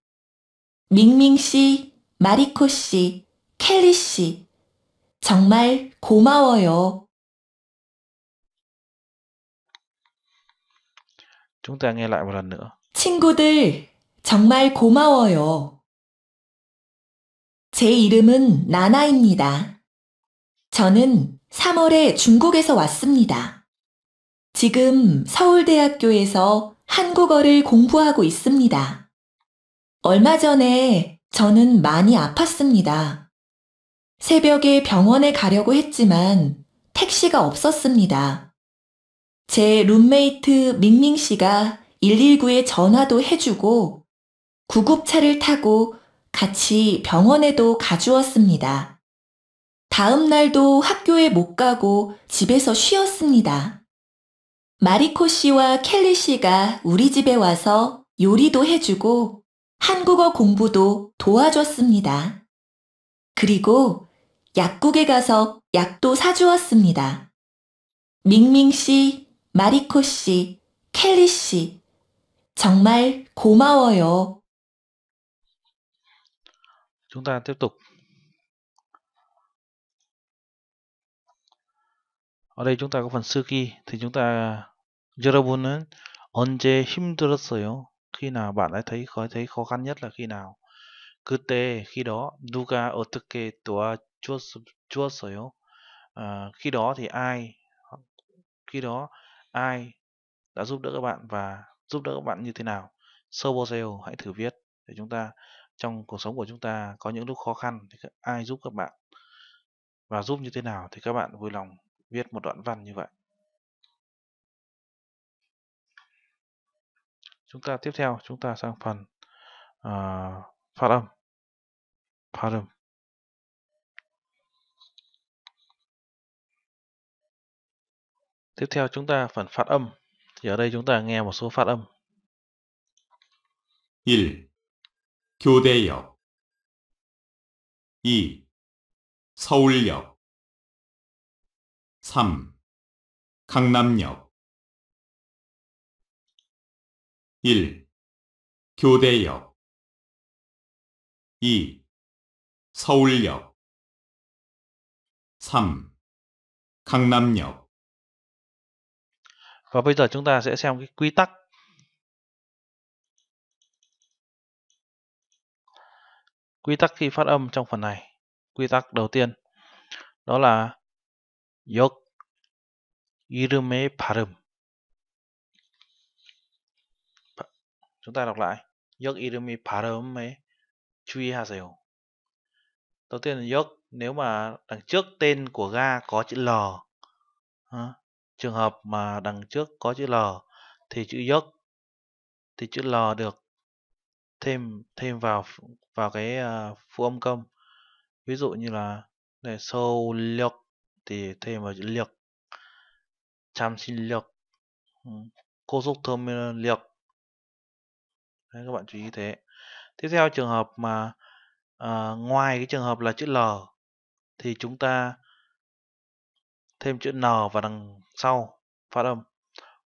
밍밍 씨, 마리코 씨, 켈리 씨, 정말 고마워요. Chúng ta nghe lại một lần nữa. 친구들, 정말 고마워요. 제 이름은 나나입니다. 저는 3월에 중국에서 왔습니다. 지금 서울대학교에서 한국어를 공부하고 있습니다. 얼마 전에 저는 많이 아팠습니다. 새벽에 병원에 가려고 했지만 택시가 없었습니다. 제 룸메이트 밍밍 씨가 119에 전화도 해주고 구급차를 타고 같이 병원에도 가주었습니다. 다음 날도 학교에 못 가고 집에서 쉬었습니다. 마리코 씨와 켈리 씨가 우리 집에 와서 요리도 해주고 한국어 공부도 도와줬습니다. 그리고 약국에 가서 약도 사주었습니다. 밍밍 씨 마리코 씨, 켈리 씨, 정말 고마워요. Chúng ta tiếp tục. Ở đây chúng ta có phần sơ 쓰기 thì chúng ta 여러분은 언제 힘들었어요? Khi nào bạn đã thấy khó thấy khó khăn nhất là khi nào? 그때 khi đó 누가 어떻게 도와주었어요? À, khi đó thì ai? Khi đó ai đã giúp đỡ các bạn và giúp đỡ các bạn như thế nào. Sơ bao SEO hãy thử viết để chúng ta trong cuộc sống của chúng ta có những lúc khó khăn thì ai giúp các bạn và giúp như thế nào thì các bạn vui lòng viết một đoạn văn như vậy. Chúng ta tiếp theo chúng ta sang phần uh, phát âm. Phát âm. Tiếp theo chúng ta phần phát âm. Thì ở đây chúng ta nghe một số phát âm. 1. 교대역 2. 서울역 3. 강남역 1. 교대역 2. 서울역 3. 강남역 và bây giờ chúng ta sẽ xem cái quy tắc quy tắc khi phát âm trong phần này. Quy tắc đầu tiên đó là 역 이름의 발음. Chúng ta đọc lại. 역 이름의 발음에 주의하세요. Đầu tiên là 역 nếu mà đằng trước tên của ga có chữ L Trường hợp mà đằng trước có chữ L thì chữ dốc thì chữ L được thêm thêm vào vào cái à, phụ âm công. Ví dụ như là này sâu lực thì thêm vào chữ lực. Chăm xin lực. Ừ, cô xúc thơm lực. Đấy, các bạn chú ý thế. Tiếp theo trường hợp mà uh, ngoài cái trường hợp là chữ L thì chúng ta thêm chữ n vào đằng sau phát âm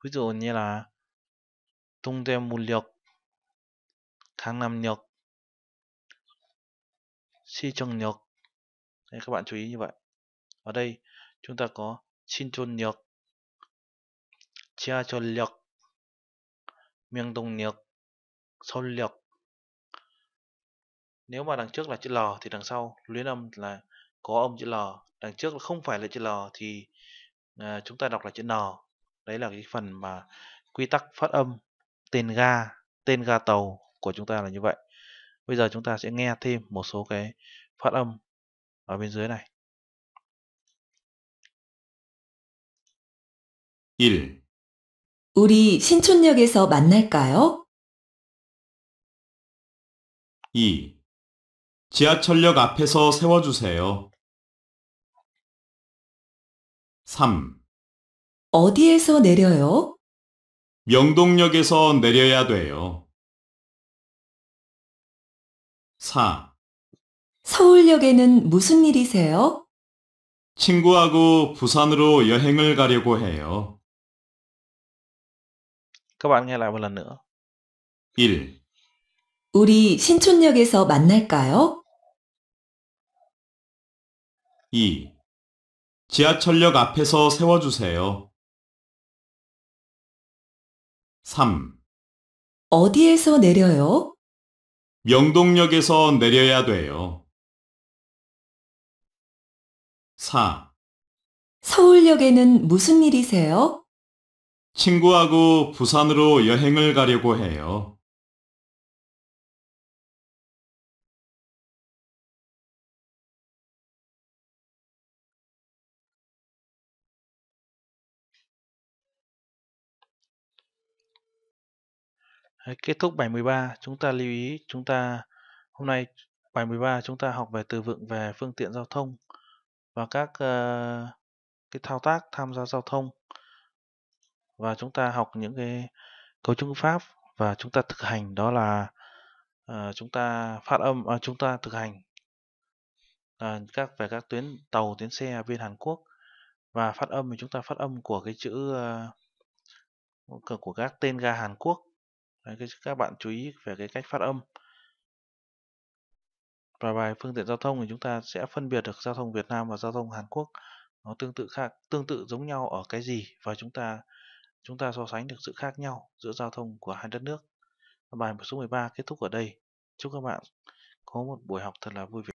ví dụ như là tung tem mù liệt tháng năm nhược si trông nhược Đấy, các bạn chú ý như vậy ở đây chúng ta có xin chôn nhược chia chôn liệt miệng tùng nhược sâu liệt nếu mà đằng trước là chữ L thì đằng sau luyến âm là có âm chữ L đằng trước không phải là chữ L thì à, chúng ta đọc là chữ N đấy là cái phần mà quy tắc phát âm tên ga tên ga tàu của chúng ta là như vậy bây giờ chúng ta sẽ nghe thêm một số cái phát âm ở bên dưới này 1 우리 신촌역에서 만날까요? 2. 지하철역 앞에서 세워주세요. 3. 어디에서 내려요? 명동역에서 내려야 돼요. 4. 서울역에는 무슨 일이세요? 친구하고 부산으로 여행을 가려고 해요. Các bạn 1. 우리 신촌역에서 만날까요? 2. 지하철역 앞에서 세워주세요. 3. 어디에서 내려요? 명동역에서 내려야 돼요. 4. 서울역에는 무슨 일이세요? 친구하고 부산으로 여행을 가려고 해요. Đấy, kết thúc bài 13, chúng ta lưu ý chúng ta hôm nay bài 13 chúng ta học về từ vựng về phương tiện giao thông và các uh, cái thao tác tham gia giao thông và chúng ta học những cái cấu trúc pháp và chúng ta thực hành đó là uh, chúng ta phát âm uh, chúng ta thực hành uh, các về các tuyến tàu tuyến xe bên Hàn Quốc và phát âm thì chúng ta phát âm của cái chữ uh, của các tên ga Hàn Quốc Đấy, các bạn chú ý về cái cách phát âm và bài phương tiện giao thông thì chúng ta sẽ phân biệt được giao thông Việt Nam và giao thông Hàn Quốc nó tương tự khác tương tự giống nhau ở cái gì và chúng ta chúng ta so sánh được sự khác nhau giữa giao thông của hai đất nước bài số 13 kết thúc ở đây chúc các bạn có một buổi học thật là vui vẻ